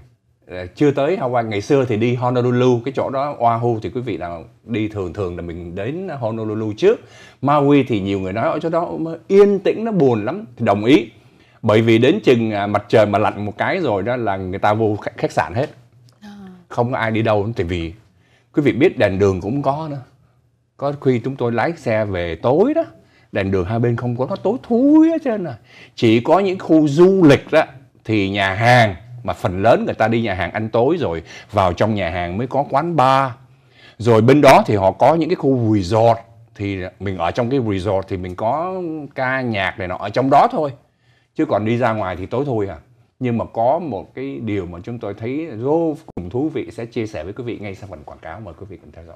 Ờ, chưa tới Hawaii à, ngày xưa thì đi Honolulu cái chỗ đó Oahu thì quý vị nào đi thường thường là mình đến Honolulu trước Maui thì nhiều người nói ở chỗ đó yên tĩnh nó buồn lắm thì đồng ý bởi vì đến chừng à, mặt trời mà lạnh một cái rồi đó là người ta vô khách, sạn hết ờ. không có ai đi đâu tại vì quý vị biết đèn đường cũng có nữa có khi chúng tôi lái xe về tối đó đèn đường hai bên không có nó tối thui hết trơn à chỉ có những khu du lịch đó thì nhà hàng mà phần lớn người ta đi nhà hàng ăn tối rồi vào trong nhà hàng mới có quán bar rồi bên đó thì họ có những cái khu resort thì mình ở trong cái resort thì mình có ca nhạc này nọ ở trong đó thôi chứ còn đi ra ngoài thì tối thôi à nhưng mà có một cái điều mà chúng tôi thấy vô cùng thú vị sẽ chia sẻ với quý vị ngay sau phần quảng cáo mời quý vị cùng theo dõi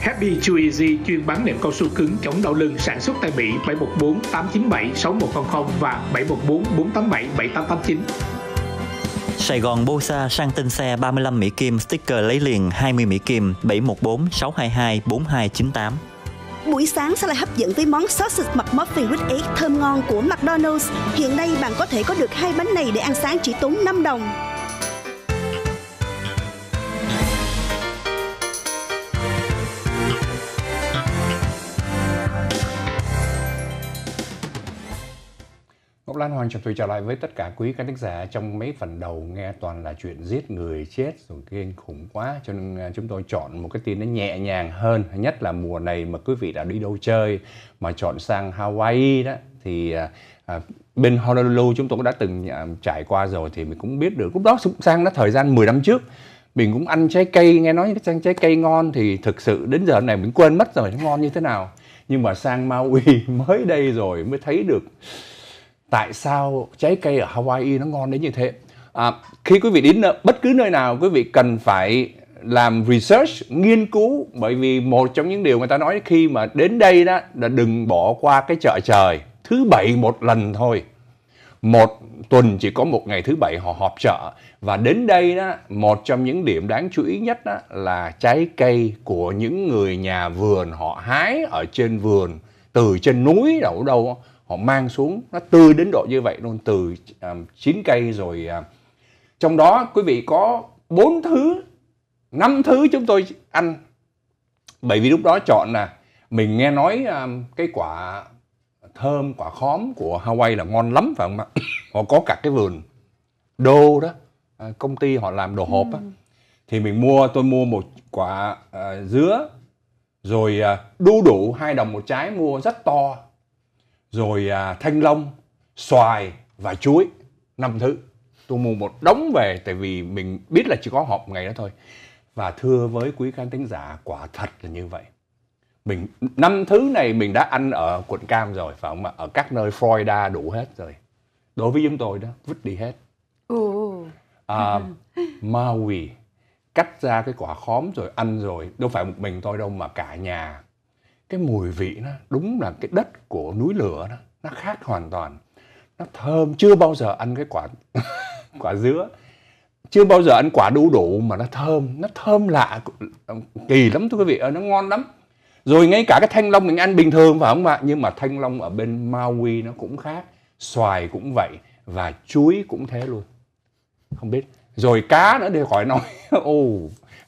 Happy Chew Easy chuyên bán nệm cao su cứng chống đau lưng sản xuất tại Mỹ 714 897 6100 và 714 487 7889. Sài Gòn Bosa sang tên xe 35 Mỹ Kim, sticker lấy liền 20 Mỹ Kim, 714 622 4298. Buổi sáng sẽ là hấp dẫn với món sausage McMuffin with egg thơm ngon của McDonald's. Hiện nay bạn có thể có được hai bánh này để ăn sáng chỉ tốn 5 đồng. Ngọc Lan Hoàng chào tôi trở lại với tất cả quý khán thính giả trong mấy phần đầu nghe toàn là chuyện giết người chết rồi kinh khủng quá cho nên à, chúng tôi chọn một cái tin nó nhẹ nhàng hơn nhất là mùa này mà quý vị đã đi đâu chơi mà chọn sang Hawaii đó thì à, à bên Honolulu chúng tôi cũng đã từng à, trải qua rồi thì mình cũng biết được lúc đó sang đó thời gian 10 năm trước mình cũng ăn trái cây nghe nói những sang trái cây ngon thì thực sự đến giờ này mình quên mất rồi nó ngon như thế nào nhưng mà sang Maui mới đây rồi mới thấy được tại sao trái cây ở Hawaii nó ngon đến như thế à, khi quý vị đến ờ, bất cứ nơi nào quý vị cần phải làm research nghiên cứu bởi vì một trong những điều người ta nói khi mà đến đây đó là đừng bỏ qua cái chợ trời thứ bảy một lần thôi một tuần chỉ có một ngày thứ bảy họ họp chợ và đến đây đó một trong những điểm đáng chú ý nhất đó là trái cây của những người nhà vườn họ hái ở trên vườn từ trên núi đâu đâu họ mang xuống nó tươi đến độ như vậy luôn từ um, chín cây rồi uh, trong đó quý vị có bốn thứ năm thứ chúng tôi ăn bởi vì lúc đó chọn là mình nghe nói um, cái quả thơm quả khóm của Hawaii là ngon lắm phải không ạ họ có cả cái vườn đô đó công ty họ làm đồ hộp ừ. á thì mình mua tôi mua một quả uh, dứa rồi à, đu đủ hai đồng một trái mua rất to rồi à, thanh long xoài và chuối năm thứ tôi mua một đống về tại vì mình biết là chỉ có họp ngày đó thôi và thưa với quý khán thính giả quả thật là như vậy mình năm thứ này mình đã ăn ở quận cam rồi phải không ạ ở các nơi Florida đủ hết rồi đối với chúng tôi đó vứt đi hết à, Maui cắt ra cái quả khóm rồi ăn rồi đâu phải một mình tôi đâu mà cả nhà cái mùi vị nó đúng là cái đất của núi lửa đó nó khác hoàn toàn nó thơm chưa bao giờ ăn cái quả quả dứa chưa bao giờ ăn quả đu đủ mà nó thơm nó thơm lạ kỳ lắm thưa quý vị ơi nó ngon lắm rồi ngay cả cái thanh long mình ăn bình thường phải không ạ nhưng mà thanh long ở bên Maui nó cũng khác xoài cũng vậy và chuối cũng thế luôn không biết rồi cá nữa đều khỏi nói Ồ,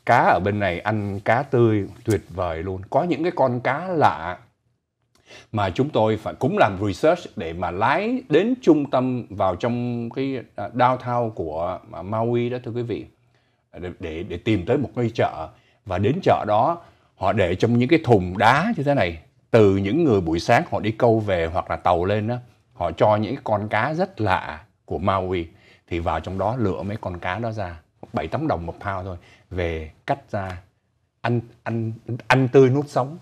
cá ở bên này ăn cá tươi tuyệt vời luôn có những cái con cá lạ mà chúng tôi phải cũng làm research để mà lái đến trung tâm vào trong cái à, downtown của Maui đó thưa quý vị để để, để tìm tới một cái chợ và đến chợ đó họ để trong những cái thùng đá như thế này từ những người buổi sáng họ đi câu về hoặc là tàu lên đó họ cho những con cá rất lạ của Maui thì vào trong đó lựa mấy con cá đó ra bảy tám đồng một pound thôi về cắt ra ăn ăn ăn tươi nuốt sống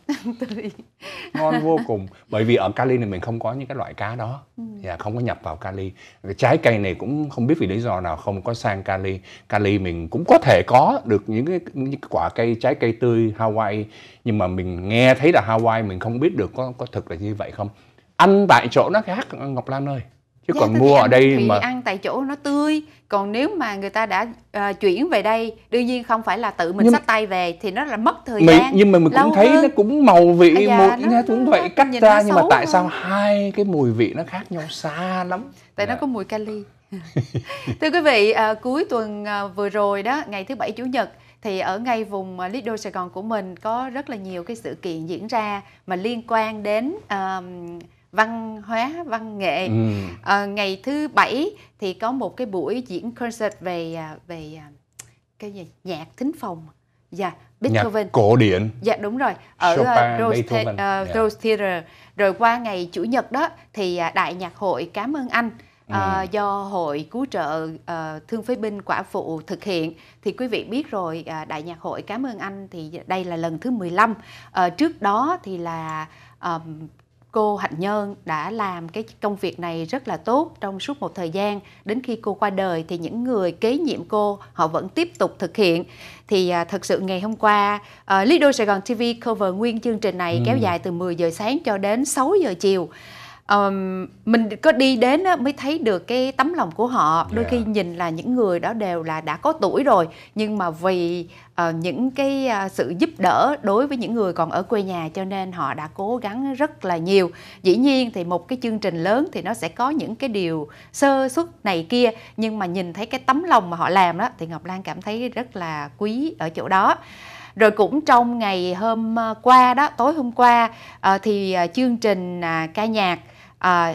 ngon vô cùng bởi vì ở kali này mình không có những cái loại cá đó ừ. yeah, dạ, không có nhập vào kali cái trái cây này cũng không biết vì lý do nào không có sang kali kali mình cũng có thể có được những cái những quả cây trái cây tươi Hawaii nhưng mà mình nghe thấy là Hawaii mình không biết được có có thực là như vậy không ăn tại chỗ nó khác Ngọc Lan ơi chứ dạ, còn mua ở đây thì mà ăn tại chỗ nó tươi còn nếu mà người ta đã uh, chuyển về đây đương nhiên không phải là tự mình nhưng, xách tay về thì nó là mất thời mình, gian nhưng mà mình cũng thấy hơn. nó cũng màu vị à dạ, một nó, cũng vậy cắt ra nhưng mà tại hơn. sao hai cái mùi vị nó khác nhau xa lắm tại dạ. nó có mùi kali thưa quý vị à, cuối tuần à, vừa rồi đó ngày thứ bảy chủ nhật thì ở ngay vùng à, Lido Sài Gòn của mình có rất là nhiều cái sự kiện diễn ra mà liên quan đến uh, văn hóa văn nghệ ừ. à, ngày thứ bảy thì có một cái buổi diễn concert về à, về à, cái gì nhạc thính phòng dạ yeah, Beethoven nhạc cổ điển dạ đúng rồi ở Chopin, à, Rose, the, uh, yeah. Rose Theater rồi qua ngày chủ nhật đó thì đại nhạc hội cảm ơn anh Ừ. do hội cứu trợ à, thương phế binh quả phụ thực hiện thì quý vị biết rồi à, đại nhạc hội cảm ơn anh thì đây là lần thứ 15 à, ờ, trước đó thì là à, cô Hạnh nhơn đã làm cái công việc này rất là tốt trong suốt một thời gian đến khi cô qua đời thì những người kế nhiệm cô họ vẫn tiếp tục thực hiện thì à, thật sự ngày hôm qua à, Lido Sài Gòn TV cover nguyên chương trình này ừ. kéo dài từ 10 giờ sáng cho đến 6 giờ chiều um, mình có đi đến á, mới thấy được cái tấm lòng của họ đôi yeah. khi dạ. nhìn là những người đó đều là đã có tuổi rồi nhưng mà vì uh, những cái uh, sự giúp đỡ đối với những người còn ở quê nhà cho nên họ đã cố gắng rất là nhiều dĩ nhiên thì một cái chương trình lớn thì nó sẽ có những cái điều sơ suất này kia nhưng mà nhìn thấy cái tấm lòng mà họ làm đó thì ngọc lan cảm thấy rất là quý ở chỗ đó rồi cũng trong ngày hôm ờ, qua đó tối hôm qua thì chương trình à, ca nhạc à,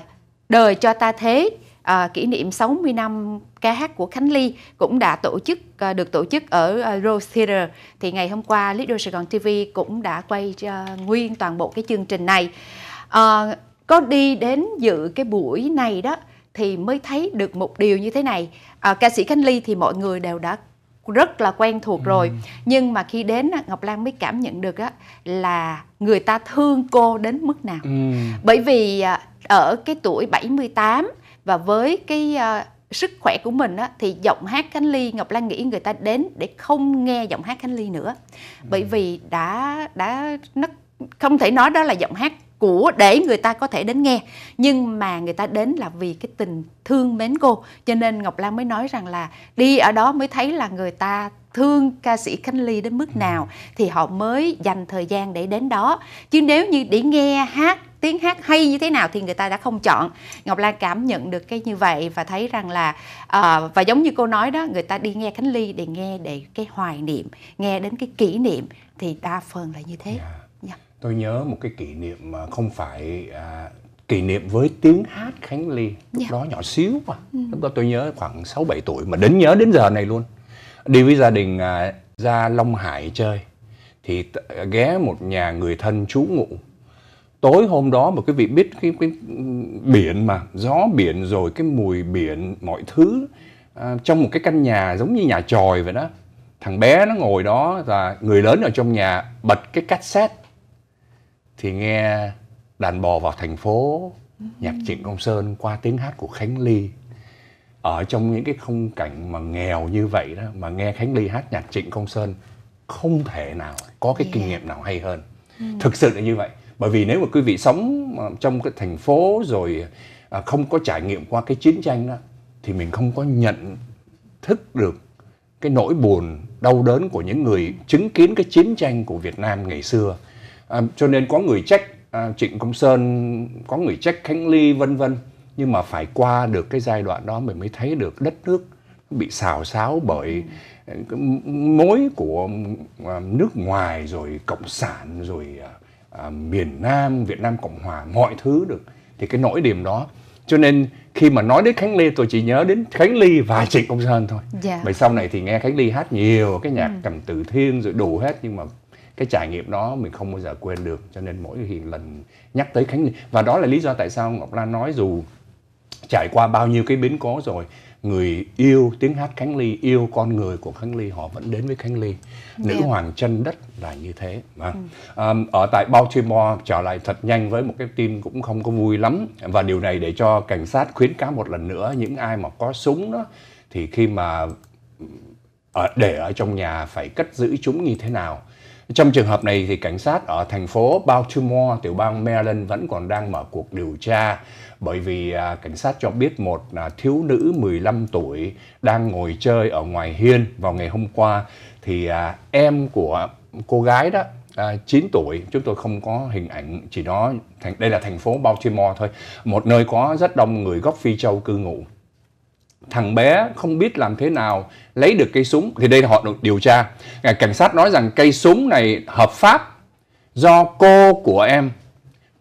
đời cho ta thế à, kỷ niệm 60 năm ca hát của Khánh Ly cũng đã tổ chức à, được tổ chức ở à, Rose Theater thì ngày hôm qua Lido Sài Gòn TV cũng đã quay à, nguyên toàn bộ cái chương trình này à, có đi đến dự cái buổi này đó thì mới thấy được một điều như thế này à, ca sĩ Khánh Ly thì mọi người đều đã rất là quen thuộc ừ. rồi ừ. nhưng mà khi đến Ngọc Lan mới cảm nhận được á là người ta thương cô đến mức nào ừ. bởi vì à, ở cái tuổi 78 và với cái uh, sức khỏe của mình á, thì giọng hát Khánh Ly Ngọc Lan nghĩ người ta đến để không nghe giọng hát Khánh Ly nữa bởi ừ. vì đã đã nó không thể nói đó là giọng hát của để người ta có thể đến nghe nhưng mà người ta đến là vì cái tình thương mến cô cho nên Ngọc Lan mới nói rằng là đi ở đó mới thấy là người ta thương ca sĩ Khánh Ly đến mức ừ. nào thì họ mới dành thời gian để đến đó chứ nếu như để nghe hát tiếng hát hay như thế nào thì người ta đã không chọn ngọc lan cảm nhận được cái như vậy và thấy rằng là uh, và giống như cô nói đó người ta đi nghe khánh ly để nghe để cái hoài niệm nghe đến cái kỷ niệm thì đa phần là như thế yeah. Dạ. Yeah. Dạ. tôi nhớ một cái kỷ niệm mà không phải uh, kỷ niệm với tiếng hát khánh ly lúc yeah. Dạ. đó nhỏ xíu mà ừ. lúc đó tôi nhớ khoảng sáu bảy tuổi mà đến nhớ đến giờ này luôn đi với gia đình uh, ra long hải chơi thì ghé một nhà người thân trú ngụ tối hôm đó mà quý vị biết cái cái biển mà gió biển rồi cái mùi biển mọi thứ à, trong một cái căn nhà giống như nhà tròi vậy đó thằng bé nó ngồi đó và người lớn ở trong nhà bật cái cassette thì nghe đàn bò vào thành phố nhạc Trịnh Công Sơn qua tiếng hát của Khánh Ly ở trong những cái khung cảnh mà nghèo như vậy đó mà nghe Khánh Ly hát nhạc Trịnh Công Sơn không thể nào có cái kinh nghiệm nào hay hơn ừ. thực sự là như vậy bởi vì nếu mà quý vị sống ờ, trong cái thành phố rồi à, không có trải nghiệm qua cái chiến tranh đó thì mình không có nhận thức được cái nỗi buồn đau đớn của những người chứng kiến cái chiến tranh của Việt Nam ngày xưa à, cho nên có người trách à, Trịnh Công Sơn có người trách Khánh Ly vân vân nhưng mà phải qua được cái giai đoạn đó mình mới thấy được đất nước bị xào xáo bởi ờ, mối của à, nước ngoài rồi cộng sản rồi à, À, miền Nam, Việt Nam Cộng Hòa, mọi thứ được. Thì cái nỗi điểm đó. Cho nên khi mà nói đến Khánh Ly tôi chỉ nhớ đến Khánh Ly và Trịnh Công Sơn thôi. Dạ. Vậy sau này thì nghe Khánh Ly hát nhiều cái nhạc cầm ừ. từ thiên rồi đủ hết nhưng mà cái trải nghiệm đó mình không bao giờ quên được cho nên mỗi khi lần nhắc tới Khánh Ly và đó là lý do tại sao Ngọc Lan nói dù trải qua bao nhiêu cái biến cố rồi người yêu tiếng hát Khánh Ly yêu con người của Khánh Ly họ vẫn đến với Khánh Ly dạ. nữ yeah. hoàng chân đất là như thế mà ừ. à, ở tại Baltimore trở lại thật nhanh với một cái tin cũng không có vui lắm và điều này để cho cảnh sát khuyến cáo một lần nữa những ai mà có súng đó thì khi mà ở ờ, để ở trong nhà phải cất giữ chúng như thế nào trong trường hợp này thì cảnh sát ở thành phố Baltimore, tiểu bang Maryland vẫn còn đang mở cuộc điều tra bởi vì à, cảnh sát cho biết một à, thiếu nữ 15 tuổi đang ngồi chơi ở ngoài hiên vào ngày hôm qua thì à, em của cô gái đó à, 9 tuổi chúng tôi không có hình ảnh chỉ đó thành đây là thành phố Baltimore thôi một nơi có rất đông người gốc Phi châu cư ngụ thằng bé không biết làm thế nào lấy được cây súng thì đây là họ được điều tra cảnh sát nói rằng cây súng này hợp pháp do cô của em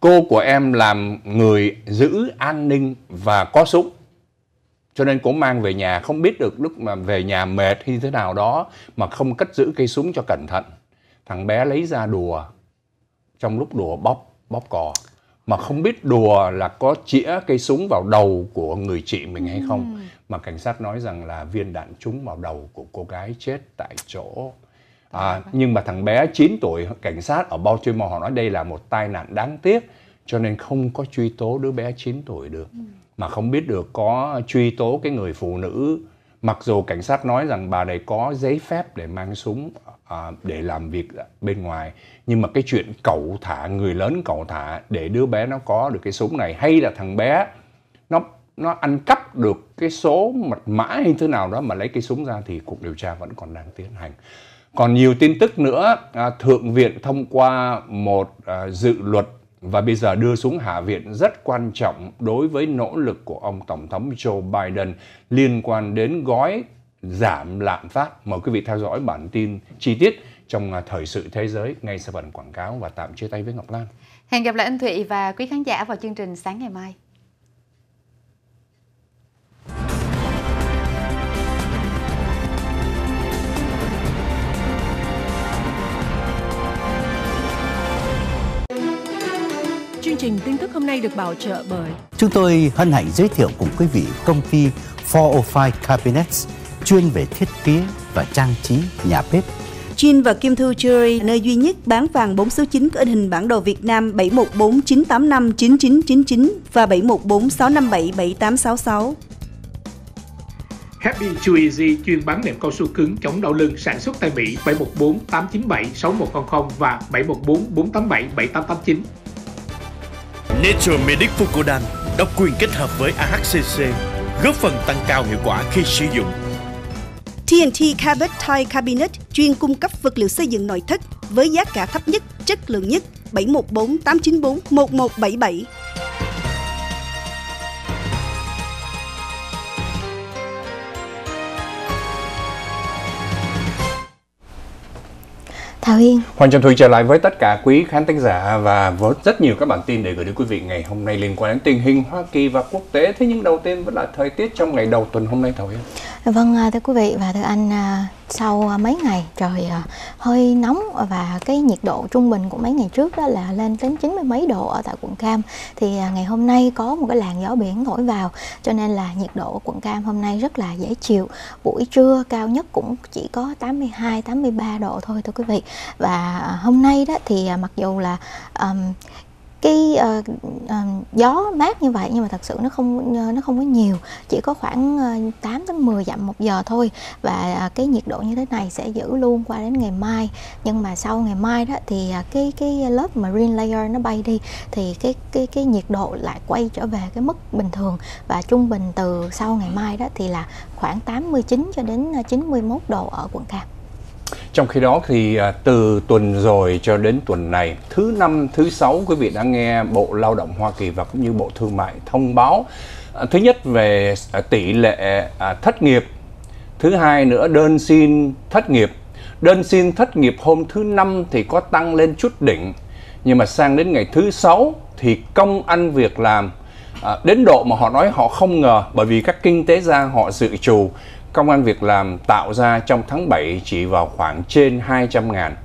cô của em làm người giữ an ninh và có súng cho nên cũng mang về nhà không biết được lúc mà về nhà mệt như thế nào đó mà không cất giữ cây súng cho cẩn thận thằng bé lấy ra đùa trong lúc đùa bóp bóp cò mà không biết đùa là có chĩa cây súng vào đầu của người chị mình hay không ừ. mà cảnh sát nói rằng là viên đạn trúng vào đầu của cô gái chết tại chỗ à, nhưng mà thằng bé 9 tuổi cảnh sát ở Baltimore họ nói đây là một tai nạn đáng tiếc cho nên không có truy tố đứa bé 9 tuổi được ừ. mà không biết được có truy tố cái người phụ nữ mặc dù cảnh sát nói rằng bà này có giấy phép để mang súng à, để làm việc bên ngoài nhưng mà cái chuyện cậu thả người lớn cậu thả để đứa bé nó có được cái súng này hay là thằng bé nó nó ăn cắp được cái số mật mã hay thế nào đó mà lấy cái súng ra thì cuộc điều tra vẫn còn đang tiến hành còn nhiều tin tức nữa, à, Thượng viện thông qua một à, dự luật và bây giờ đưa xuống Hạ viện rất quan trọng đối với nỗ lực của ông Tổng thống Joe Biden liên quan đến gói giảm lạm phát. Mời quý vị theo dõi bản tin chi tiết trong à, thời sự thế giới ngay sau phần quảng cáo và tạm chia tay với Ngọc Lan. Hẹn gặp lại anh Thụy và quý khán giả vào chương trình sáng ngày mai. trình tin tức hôm nay được bảo trợ bởi Chúng tôi hân hạnh giới thiệu cùng quý vị công ty 405 Cabinets chuyên về thiết kế và trang trí nhà bếp. Jin và Kim Thu Jewelry, nơi duy nhất bán vàng 4 số 9 có in hình bản đồ Việt Nam 7149859999 và 7146577866. Happy Chew Easy chuyên bán nệm cao su cứng chống đau lưng sản xuất tại Mỹ 714 897 6100 và 714 487 7889. Nature Medic Fucodan độc quyền kết hợp với AHCC, góp phần tăng cao hiệu quả khi sử dụng. TNT Cabot Thai Cabinet chuyên cung cấp vật liệu xây dựng nội thất với giá cả thấp nhất, chất lượng nhất 714 894 1177. Thảo Hiên Hoàng Trần Thùy trở lại với tất cả quý khán thính giả và với rất nhiều các bản tin để gửi đến quý vị ngày hôm nay liên quan đến tình hình Hoa Kỳ và quốc tế Thế nhưng đầu tiên vẫn là thời tiết trong ngày đầu tuần hôm nay Thảo Yên. Vâng à, thưa quý vị và thưa anh à, sau à, mấy ngày trời à, hơi nóng và cái nhiệt độ trung bình của mấy ngày trước đó là lên đến chín mươi mấy độ ở tại quận Cam thì à, ngày hôm nay có một cái làn gió biển thổi vào cho nên là nhiệt độ quận Cam hôm nay rất là dễ chịu buổi trưa cao nhất cũng chỉ có 82 83 độ thôi thưa quý vị và hôm nay đó thì mặc dù là um, cái uh, uh, gió mát như vậy nhưng mà thật sự nó không ờ, nó không có nhiều chỉ có khoảng 8 đến 10 dặm một giờ thôi và cái nhiệt độ như thế này sẽ giữ luôn qua đến ngày mai nhưng mà sau ngày mai đó thì cái cái lớp marine layer nó bay đi thì cái cái cái nhiệt độ lại quay trở về cái mức bình thường và trung bình từ sau ngày mai đó thì là khoảng 89 cho đến 91 độ ở quận Cam trong khi đó thì à, từ tuần rồi cho đến tuần này, thứ năm, thứ sáu quý vị đã nghe Bộ Lao động Hoa Kỳ và cũng như Bộ Thương mại thông báo à, thứ nhất về à, tỷ lệ thất nghiệp, thứ hai nữa đơn xin thất nghiệp. Đơn xin thất nghiệp hôm thứ năm thì có tăng lên chút đỉnh, nhưng mà sang đến ngày thứ sáu thì công ăn việc làm đến độ mà họ nói họ không ngờ bởi vì các kinh tế gia họ dự trù công an việc làm tạo ra trong tháng 7 chỉ vào khoảng trên 200 ngàn.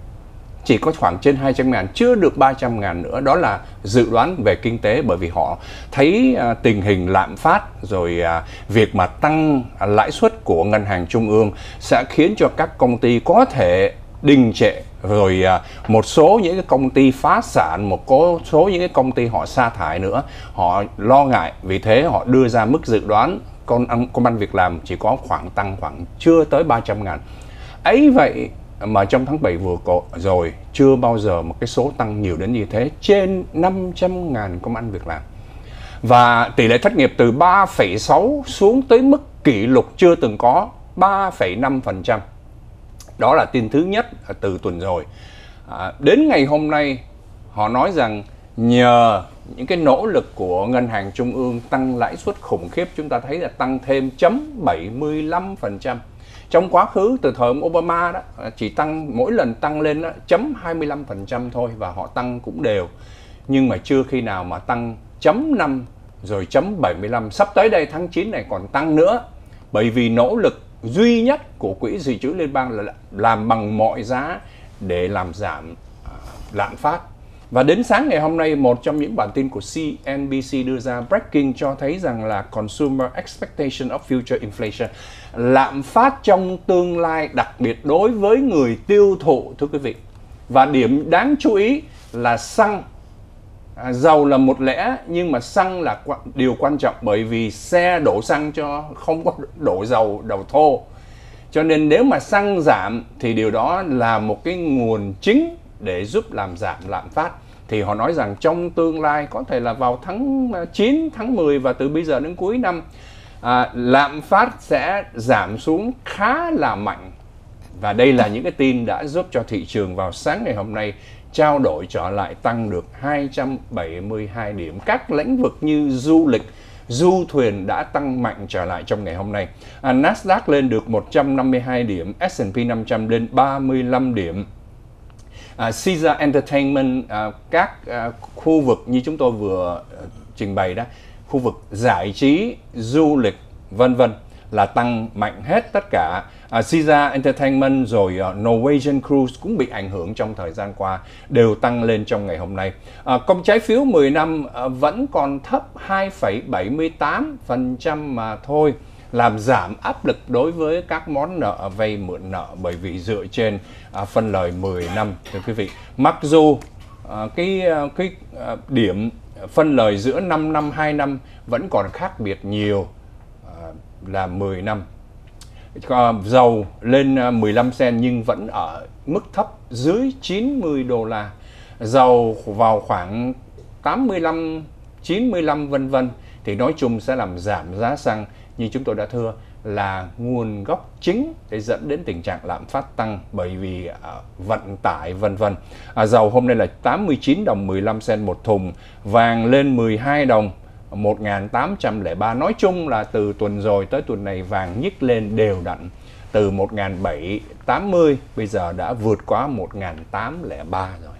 Chỉ có khoảng trên 200 ngàn, chưa được 300 ngàn nữa. Đó là dự đoán về kinh tế bởi vì họ thấy à, tình hình lạm phát rồi à, việc mà tăng lãi suất của ngân hàng trung ương sẽ khiến cho các công ty có thể đình trệ rồi à, một số những cái công ty phá sản một số những cái công ty họ sa thải nữa họ lo ngại vì thế họ đưa ra mức dự đoán con công ăn việc làm chỉ có khoảng tăng khoảng chưa tới 300 ngàn ấy vậy mà trong tháng 7 vừa rồi chưa bao giờ một cái số tăng nhiều đến như thế trên 500 ngàn công ăn việc làm và tỷ lệ thất nghiệp từ 3,6 xuống tới mức kỷ lục chưa từng có 3,5% đó là tin thứ nhất từ tuần rồi à, đến ngày hôm nay họ nói rằng nhờ những cái nỗ lực của ngân hàng trung ương tăng lãi suất khủng khiếp chúng ta thấy là tăng thêm chấm 75% trong quá khứ từ thời ông Obama đó chỉ tăng mỗi lần tăng lên đó, chấm 25% thôi và họ tăng cũng đều nhưng mà chưa khi nào mà tăng chấm 5 rồi chấm 75 sắp tới đây tháng 9 này còn tăng nữa bởi vì nỗ lực duy nhất của quỹ dự trữ liên bang là làm bằng mọi giá để làm giảm à, lạm phát và đến sáng ngày hôm nay, một trong những bản tin của CNBC đưa ra breaking cho thấy rằng là Consumer Expectation of Future Inflation lạm phát trong tương lai đặc biệt đối với người tiêu thụ thưa quý vị. Và điểm đáng chú ý là xăng à, dầu là một lẽ nhưng mà xăng là qu- điều quan trọng bởi vì xe đổ xăng cho không có đổ dầu đầu thô. Cho nên nếu mà xăng giảm thì điều đó là một cái nguồn chính để giúp làm giảm lạm phát thì họ nói rằng trong tương lai có thể là vào tháng 9, à, tháng 10 và từ bây giờ đến cuối năm à, lạm phát sẽ giảm xuống khá là mạnh và đây là những cái tin đã giúp cho thị trường vào sáng ngày hôm nay trao đổi trở lại tăng được 272 điểm. Các lĩnh vực như du lịch, du thuyền đã tăng mạnh trở lại trong ngày hôm nay. À, Nasdaq lên được 152 điểm, S&P 500 lên 35 điểm à, Caesar Entertainment à, các à, khu vực như chúng tôi vừa à, trình bày đó khu vực giải trí du lịch vân vân là tăng mạnh hết tất cả à, Caesar Entertainment rồi Norwegian Cruise cũng bị ảnh hưởng trong thời gian qua đều tăng lên trong ngày hôm nay công trái phiếu 10 năm vẫn còn thấp 2,78% mà thôi làm giảm áp lực đối với các món nợ vay mượn nợ bởi vì dựa trên à, phân lời 10 năm thưa quý vị. Mặc dù à, cái à, cái à, điểm phân lời giữa 5 năm 2 năm vẫn còn khác biệt nhiều à, là 10 năm. À, dầu lên 15 à, cent nhưng vẫn ở mức thấp dưới 90 đô la. Dầu vào khoảng 85 95 vân vân thì nói chung sẽ làm giảm giá xăng như chúng tôi đã thưa là nguồn gốc chính để dẫn đến tình trạng lạm phát tăng bởi vì uh, vận tải vân vân. À, dầu hôm nay là 89 đồng 15 sen một thùng, vàng lên 12 đồng 1803 nói chung là từ tuần rồi tới tuần này vàng nhích lên đều đặn từ 1780 bây giờ đã vượt quá 1803 rồi.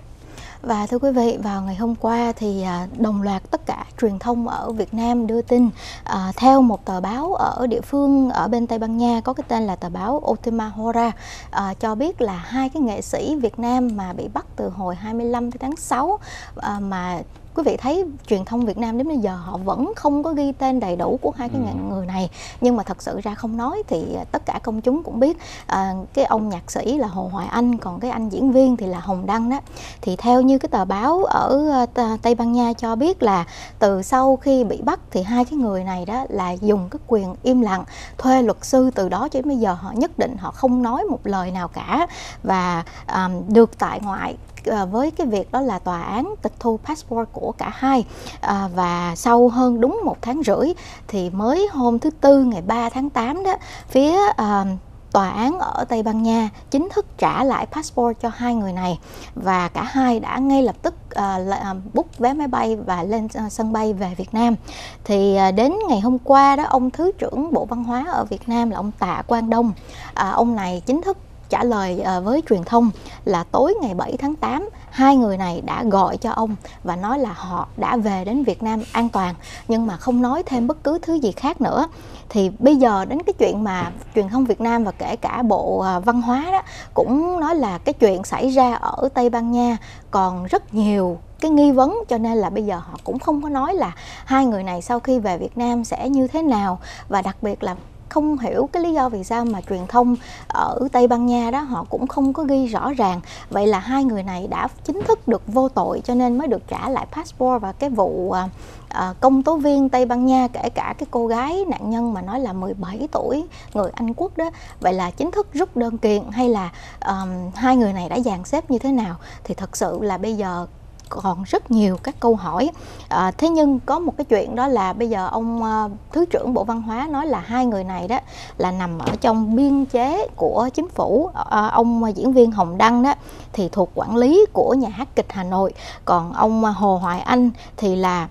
Và thưa quý vị, vào ngày hôm qua thì à, đồng loạt tất cả truyền thông ở Việt Nam đưa tin à, theo một tờ báo ở địa phương ở bên Tây Ban Nha có cái tên là tờ báo Ultima Hora à, cho biết là hai cái nghệ sĩ Việt Nam mà bị bắt từ hồi 25 tháng 6 à, mà quý vị thấy truyền thông Việt Nam đến bây giờ họ vẫn không có ghi tên đầy đủ của hai cái ừ. người này nhưng mà thật sự ra không nói thì à, tất cả công chúng cũng biết à, cái ông nhạc sĩ là Hồ Hoài Anh còn cái anh diễn viên thì là Hồng Đăng đó thì theo như cái tờ báo ở à, Tây Ban Nha cho biết là từ sau khi bị bắt thì hai cái người này đó là dùng cái quyền im lặng thuê luật sư từ đó cho đến bây giờ họ nhất định họ không nói một lời nào cả và um, được tại ngoại À, với cái việc đó là tòa án tịch thu passport của cả hai à, và sau hơn đúng một tháng rưỡi thì mới hôm thứ tư ngày 3 tháng 8 đó phía à, tòa án ở Tây Ban Nha chính thức trả lại passport cho hai người này và cả hai đã ngay lập tức uh, book vé máy bay và lên uh, sân bay về Việt Nam. Thì uh, đến ngày hôm qua đó ông thứ trưởng Bộ Văn hóa ở Việt Nam là ông Tạ Quang Đông, uh, ông này chính thức trả lời ờ, với truyền thông là tối ngày 7 tháng 8 hai người này đã gọi cho ông và nói là họ đã về đến Việt Nam an toàn nhưng mà không nói thêm bất cứ thứ gì khác nữa thì bây giờ đến cái chuyện mà truyền thông Việt Nam và kể cả bộ ờ, văn hóa đó cũng nói là cái chuyện xảy ra ở Tây Ban Nha còn rất nhiều cái nghi vấn cho nên là bây giờ họ cũng không có nói là hai người này sau khi về Việt Nam sẽ như thế nào và đặc biệt là không hiểu cái lý do vì sao mà truyền thông ở Tây Ban Nha đó họ cũng không có ghi rõ ràng vậy là hai người này đã chính thức được vô tội cho nên mới được trả lại passport và cái vụ À, à công tố viên Tây Ban Nha kể cả cái cô gái nạn nhân mà nói là 17 tuổi người Anh quốc đó vậy là chính thức rút đơn kiện hay là um, hai người này đã dàn xếp như thế nào thì thật sự là bây giờ còn rất nhiều các câu hỏi à, thế nhưng có một cái chuyện đó là bây giờ ông à, thứ trưởng bộ văn hóa nói là hai người này đó là nằm ở trong biên chế của chính phủ à, ông diễn viên hồng đăng đó thì thuộc quản lý của nhà hát kịch hà nội còn ông à, hồ hoài anh thì là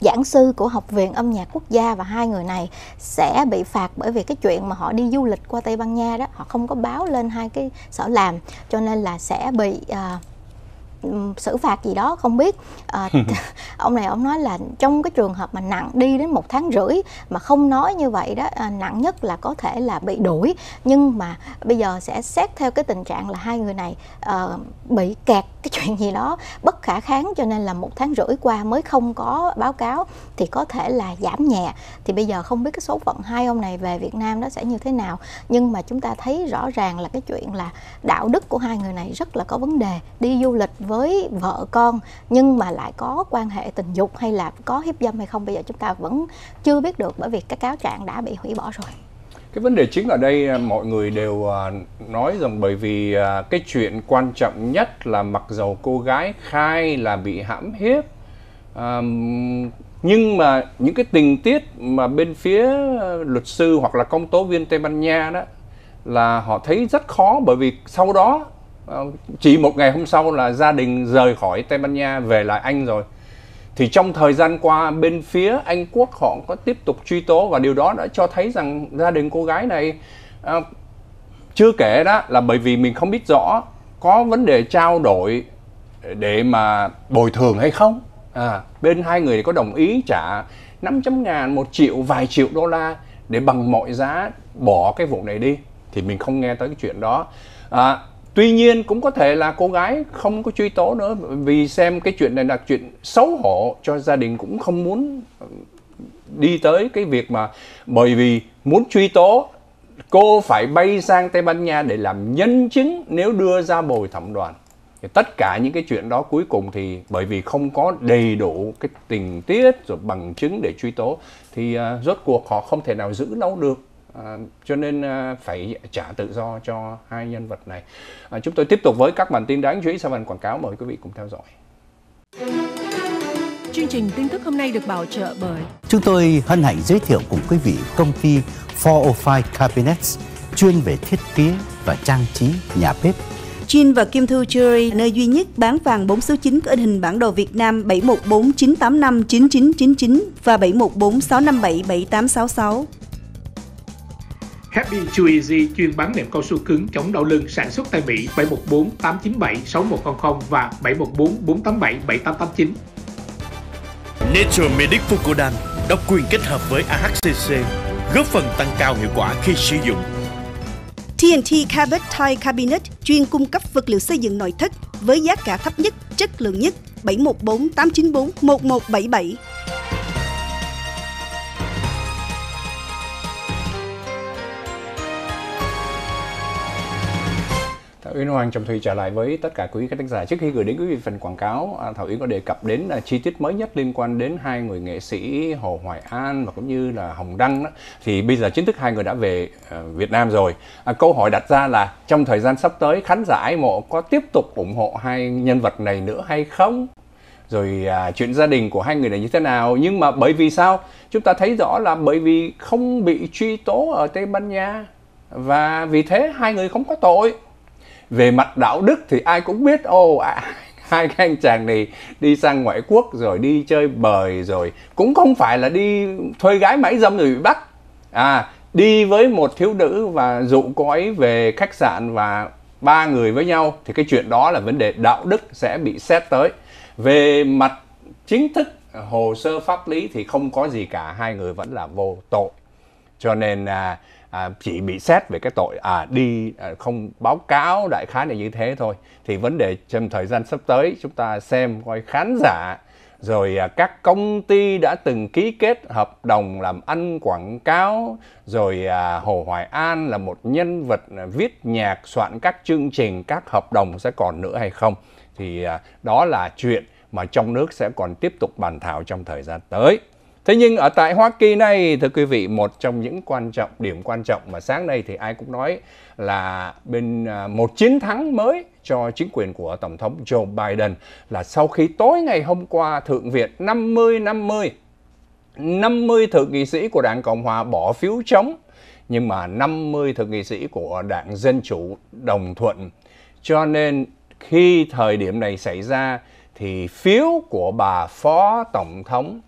giảng sư của Học viện Âm nhạc Quốc gia và hai người này sẽ bị phạt bởi vì cái chuyện mà họ đi du lịch qua Tây Ban Nha đó, họ không có báo lên hai cái sở làm cho nên là sẽ bị uh, xử phạt gì đó không biết à, ông này ông nói là trong cái trường hợp mà nặng đi đến một tháng rưỡi mà không nói như vậy đó à, nặng nhất là có thể là bị đuổi nhưng mà bây giờ sẽ xét theo cái tình trạng là hai người này à, bị kẹt cái chuyện gì đó bất khả kháng cho nên là một tháng rưỡi qua mới không có báo cáo thì có thể là giảm nhẹ thì bây giờ không biết cái số phận hai ông này về Việt Nam đó sẽ như thế nào nhưng mà chúng ta thấy rõ ràng là cái chuyện là đạo đức của hai người này rất là có vấn đề đi du lịch với vợ con nhưng mà lại có quan hệ tình dục hay là có hiếp dâm hay không bây giờ chúng ta vẫn chưa biết được bởi vì cái cáo trạng đã bị hủy bỏ rồi cái vấn đề chính ở đây à, mọi người đều à, nói rằng bởi vì à, cái chuyện quan trọng nhất là mặc dầu cô gái khai là bị hãm hiếp nhưng mà những cái tình tiết mà bên phía luật sư hoặc là công tố viên Tây Ban Nha đó là họ thấy rất khó bởi vì sau đó Ờ, chỉ một ngày hôm sau là gia đình rời khỏi Tây Ban Nha về lại Anh rồi thì trong thời gian qua bên phía Anh Quốc họ có tiếp tục truy tố và điều đó đã cho thấy rằng gia đình cô gái này à, chưa kể đó là bởi vì mình không biết rõ có vấn đề trao đổi để mà bồi thường hay không à, bên hai người có đồng ý trả 500 ngàn, một triệu, vài triệu đô la để bằng mọi giá bỏ cái vụ này đi thì mình không nghe tới cái chuyện đó à, tuy nhiên cũng có thể là cô gái không có truy tố nữa vì xem cái chuyện này là chuyện xấu hổ cho gia đình cũng không muốn ừ, đi tới cái việc mà bởi vì muốn truy tố cô phải bay sang Tây Ban Nha để làm nhân chứng nếu đưa ra bồi thẩm đoàn thì tất cả những cái chuyện đó cuối cùng thì bởi vì không có đầy đủ cái tình tiết rồi bằng chứng để truy tố thì uh, rốt cuộc họ không thể nào giữ lâu được À, cho nên à, phải trả tự do cho hai nhân vật này. À, chúng tôi tiếp tục với các bản tin đáng chú ý sau phần quảng cáo mời quý vị cùng theo dõi. Chương trình tin tức hôm nay được bảo trợ bởi Chúng tôi hân hạnh giới thiệu cùng quý vị công ty 405 Cabinets chuyên về thiết kế và trang trí nhà bếp. Jin và Kim Thư Jewelry, nơi duy nhất bán vàng 4 số 9 có in hình bản đồ Việt Nam 714 985 9999 và 714 657 7866. Happy Chewy chuyên bán nệm cao su cứng chống đau lưng sản xuất tại Mỹ 714 897 6100 và 714 487 7889. Nature Medic Fucodan độc quyền kết hợp với AHCC góp phần tăng cao hiệu quả khi sử dụng. TNT Cabot Thai Cabinet chuyên cung cấp vật liệu xây dựng nội thất với giá cả thấp nhất, chất lượng nhất 714 894 1177. Uyên Hoàng Trầm Thùy trở lại với tất cả quý khán giả. Trước khi gửi đến quý vị phần quảng cáo, à, Thảo Yến có đề cập đến là chi tiết mới nhất liên quan đến hai người nghệ sĩ Hồ Hoài An và cũng như là Hồng Đăng. Đó. Thì bây giờ chính thức hai người đã về à, Việt Nam rồi. À, câu hỏi đặt ra là trong thời gian sắp tới khán giả ái mộ có tiếp tục ủng hộ hai nhân vật này nữa hay không? rồi à, chuyện gia đình của hai người này như thế nào nhưng mà bởi vì sao chúng ta thấy rõ là bởi vì không bị truy tố ở tây ban nha và vì thế hai người không có tội về mặt đạo đức thì ai cũng biết ô à, hai cái anh chàng này đi sang ngoại quốc rồi đi chơi bời rồi cũng không phải là đi thuê gái mãi dâm rồi bị bắt à đi với một thiếu nữ và dụ cô ấy về khách sạn và ba người với nhau thì cái chuyện đó là vấn đề đạo đức sẽ bị xét tới về mặt chính thức hồ sơ pháp lý thì không có gì cả hai người vẫn là vô tội cho nên à, à, chỉ bị xét về cái tội à đi à, không báo cáo đại khái là như thế thôi thì vấn đề trong thời gian sắp tới chúng ta xem coi khán giả rồi à, các công ty đã từng ký kết hợp đồng làm ăn quảng cáo rồi à, hồ hoài an là một nhân vật à, viết nhạc soạn các chương trình các hợp đồng sẽ còn nữa hay không thì à, đó là chuyện mà trong nước sẽ còn tiếp tục bàn thảo trong thời gian tới Thế nhưng ở tại Hoa Kỳ này, thưa quý vị, một trong những quan trọng điểm quan trọng mà sáng nay thì ai cũng nói là bên à, một chiến thắng mới cho chính quyền của Tổng thống Joe Biden là sau khi tối ngày hôm qua Thượng viện 50-50, 50 thượng nghị sĩ của Đảng Cộng Hòa bỏ phiếu chống, nhưng mà 50 thượng nghị sĩ của Đảng Dân Chủ đồng thuận. Cho nên khi thời điểm này xảy ra thì phiếu của bà Phó Tổng thống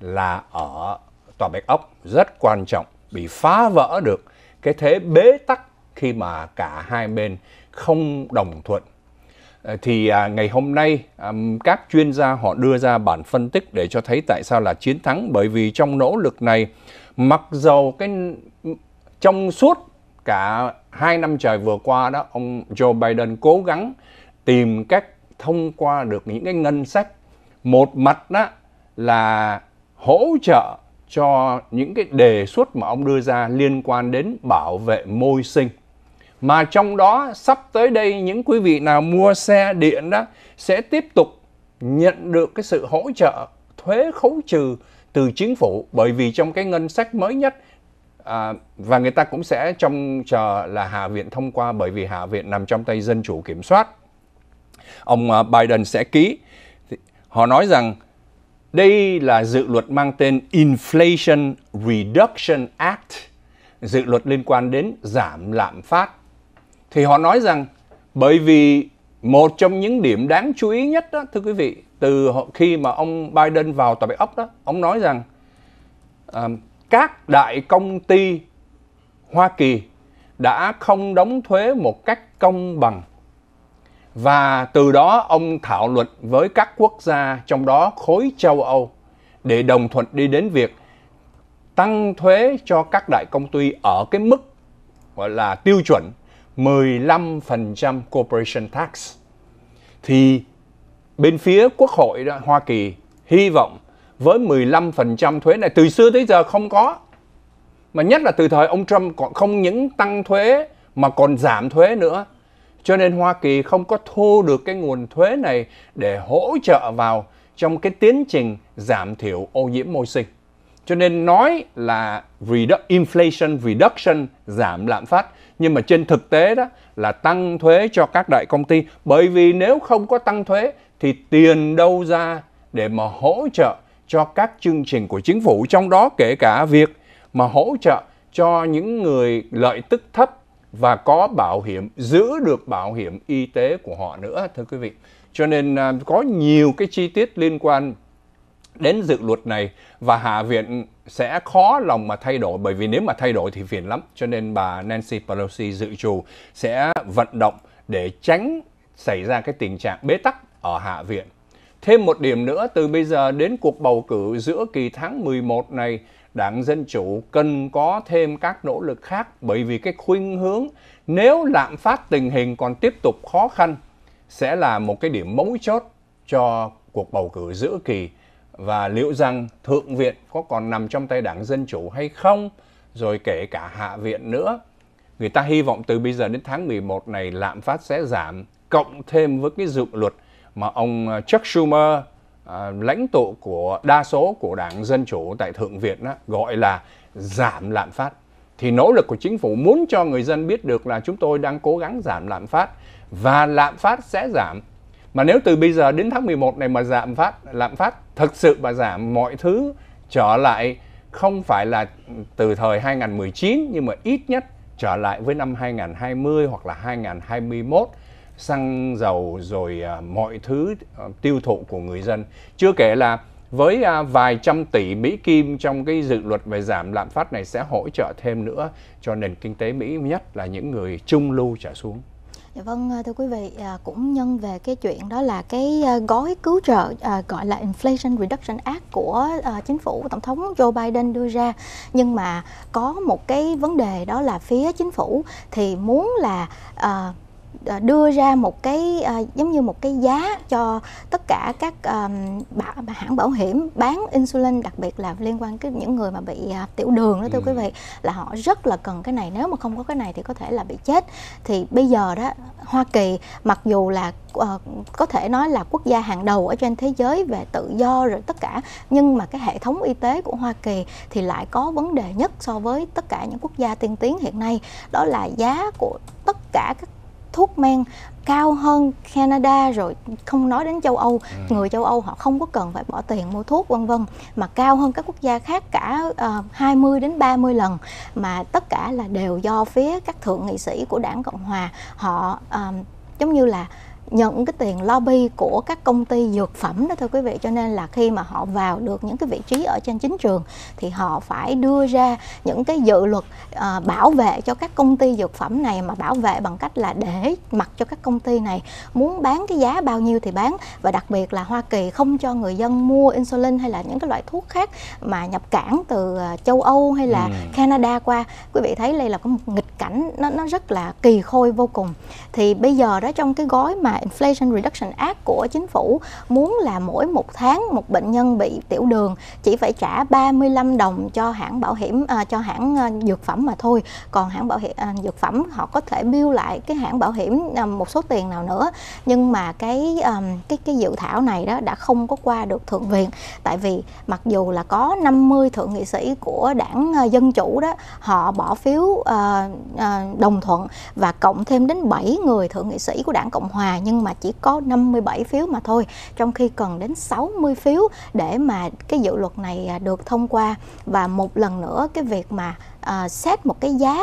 là ở tòa Bạch Ốc rất quan trọng bị phá vỡ được cái thế bế tắc khi mà cả hai bên không đồng thuận. Ờ, thì à, ngày hôm nay các chuyên gia họ đưa ra bản phân tích để cho thấy tại sao là chiến thắng bởi vì trong nỗ lực này mặc dầu cái trong suốt cả hai năm trời vừa qua đó ông Joe Biden cố gắng tìm cách thông qua được những cái ngân sách một mặt đó là hỗ trợ cho những cái đề xuất mà ông đưa ra liên quan đến bảo vệ môi sinh. Mà trong đó sắp tới đây những quý vị nào mua xe điện đó sẽ tiếp tục nhận được cái sự hỗ trợ thuế khấu trừ từ chính phủ bởi vì trong cái ngân sách mới nhất à, và người ta cũng sẽ trong chờ là Hạ viện thông qua bởi vì Hạ viện nằm trong tay dân chủ kiểm soát. Ông à, Biden sẽ ký. Họ nói rằng đây là dự luật mang tên Inflation Reduction Act, dự luật liên quan đến giảm lạm phát. Thì họ nói rằng bởi vì một trong những điểm đáng chú ý nhất đó, thưa quý vị, từ khi mà ông Biden vào tòa Bạch Ốc đó, ông nói rằng um, các đại công ty Hoa Kỳ đã không đóng thuế một cách công bằng và từ đó ông thảo luận với các quốc gia trong đó khối châu Âu để đồng thuận đi đến việc tăng thuế cho các đại công ty ở cái mức gọi là tiêu chuẩn 15% corporation tax. Thì bên phía Quốc hội đó, Hoa Kỳ hy vọng với 15% thuế này từ xưa tới giờ không có. Mà nhất là từ thời ông Trump còn không những tăng thuế mà còn giảm thuế nữa cho nên Hoa Kỳ không có thu được cái nguồn thuế này để hỗ trợ vào trong cái tiến trình giảm thiểu ô nhiễm môi sinh. Cho nên nói là redu- inflation reduction, giảm lạm phát. Nhưng mà trên thực tế đó là tăng thuế cho các đại công ty. Bởi vì nếu không có tăng thuế thì tiền đâu ra để mà hỗ trợ cho các chương trình của chính phủ. Trong đó kể cả việc mà hỗ trợ cho những người lợi tức thấp và có bảo hiểm, giữ được bảo hiểm y tế của họ nữa thưa quý vị. Cho nên à, có nhiều cái chi tiết liên quan đến dự luật này và Hạ viện sẽ khó lòng mà thay đổi bởi vì nếu mà thay đổi thì phiền lắm. Cho nên bà Nancy Pelosi dự trù sẽ vận động để tránh xảy ra cái tình trạng bế tắc ở Hạ viện. Thêm một điểm nữa, từ bây giờ đến cuộc bầu cử giữa kỳ tháng 11 này, đảng Dân Chủ cần có thêm các nỗ lực khác bởi vì cái khuynh hướng nếu lạm phát tình hình còn tiếp tục khó khăn sẽ là một cái điểm mấu chốt cho cuộc bầu cử giữa kỳ và liệu rằng Thượng viện có còn nằm trong tay đảng Dân Chủ hay không, rồi kể cả Hạ viện nữa. Người ta hy vọng từ bây giờ đến tháng 11 này lạm phát sẽ giảm, cộng thêm với cái dự luật mà ông Chuck Schumer À, lãnh tụ của đa số của đảng Dân Chủ tại Thượng Viện đó, gọi là giảm lạm phát. Thì nỗ lực của chính phủ muốn cho người dân biết được là chúng tôi đang cố gắng giảm lạm phát và lạm phát sẽ giảm. Mà nếu từ bây giờ đến tháng 11 này mà giảm phát, lạm phát thực sự mà giảm mọi thứ trở lại không phải là từ thời 2019 nhưng mà ít nhất trở lại với năm 2020 hoặc là 2021 xăng dầu rồi à, mọi thứ à, tiêu thụ của người dân. Chưa kể là với à, vài trăm tỷ Mỹ kim trong cái dự luật về giảm lạm phát này sẽ hỗ trợ thêm nữa cho nền kinh tế Mỹ nhất là những người trung lưu trở xuống. Dạ vâng à, thưa quý vị à, cũng nhân về cái chuyện đó là cái à, gói cứu trợ gọi là Inflation Reduction Act của chính phủ tổng thống Joe Biden đưa ra nhưng mà có một cái vấn đề đó là phía chính phủ thì muốn là À, đưa ra một cái à, giống như một cái giá cho tất cả các à, hãng bảo hiểm bán insulin đặc biệt là liên quan đến những người mà bị tiểu đường đó thưa ừ. quý vị là họ rất là cần cái này nếu mà không có cái này thì có thể là bị chết thì bây giờ đó Hoa Kỳ mặc dù là uh, có thể nói là quốc gia hàng đầu ở trên thế giới về tự do rồi tất cả nhưng mà cái hệ thống y tế của Hoa Kỳ thì lại có vấn đề nhất so với tất cả những quốc gia tiên tiến hiện nay đó là giá của tất cả các thuốc men cao hơn Canada rồi không nói đến châu Âu ừ. người châu Âu họ không có cần phải bỏ tiền mua thuốc vân vân mà cao hơn các quốc gia khác cả uh, ờ, 20 đến 30 lần mà tất cả là đều do phía các thượng nghị sĩ của đảng Cộng hòa họ uh, giống như là những cái tiền lobby của các công ty dược phẩm đó thưa quý vị cho nên là khi mà họ vào được những cái vị trí ở trên chính trường thì họ phải đưa ra những cái dự luật à, bảo vệ cho các công ty dược phẩm này mà bảo vệ bằng cách là để mặc cho các công ty này muốn bán cái giá bao nhiêu thì bán và đặc biệt là Hoa Kỳ không cho người dân mua insulin hay là những cái loại thuốc khác mà nhập cảng từ à, châu Âu hay là ừ. Canada qua quý vị thấy đây là có một nghịch cảnh nó nó rất là kỳ khôi vô cùng thì bây giờ đó trong cái gói mà Inflation Reduction Act của chính phủ muốn là mỗi một tháng một bệnh nhân bị tiểu đường chỉ phải trả 35 đồng cho hãng bảo hiểm à, cho hãng à, dược phẩm mà thôi còn hãng bảo hiểm à, dược phẩm họ có thể bill lại cái hãng bảo hiểm à, một số tiền nào nữa nhưng mà cái à, cái cái dự thảo này đó đã không có qua được thượng viện tại vì mặc dù là có 50 thượng nghị sĩ của đảng à, dân chủ đó họ bỏ phiếu à, à, đồng thuận và cộng thêm đến 7 người thượng nghị sĩ của đảng cộng hòa nhưng mà chỉ có 57 phiếu mà thôi trong khi cần đến 60 phiếu để mà cái dự luật này à, được thông qua và một lần nữa cái việc mà uh, xét một cái giá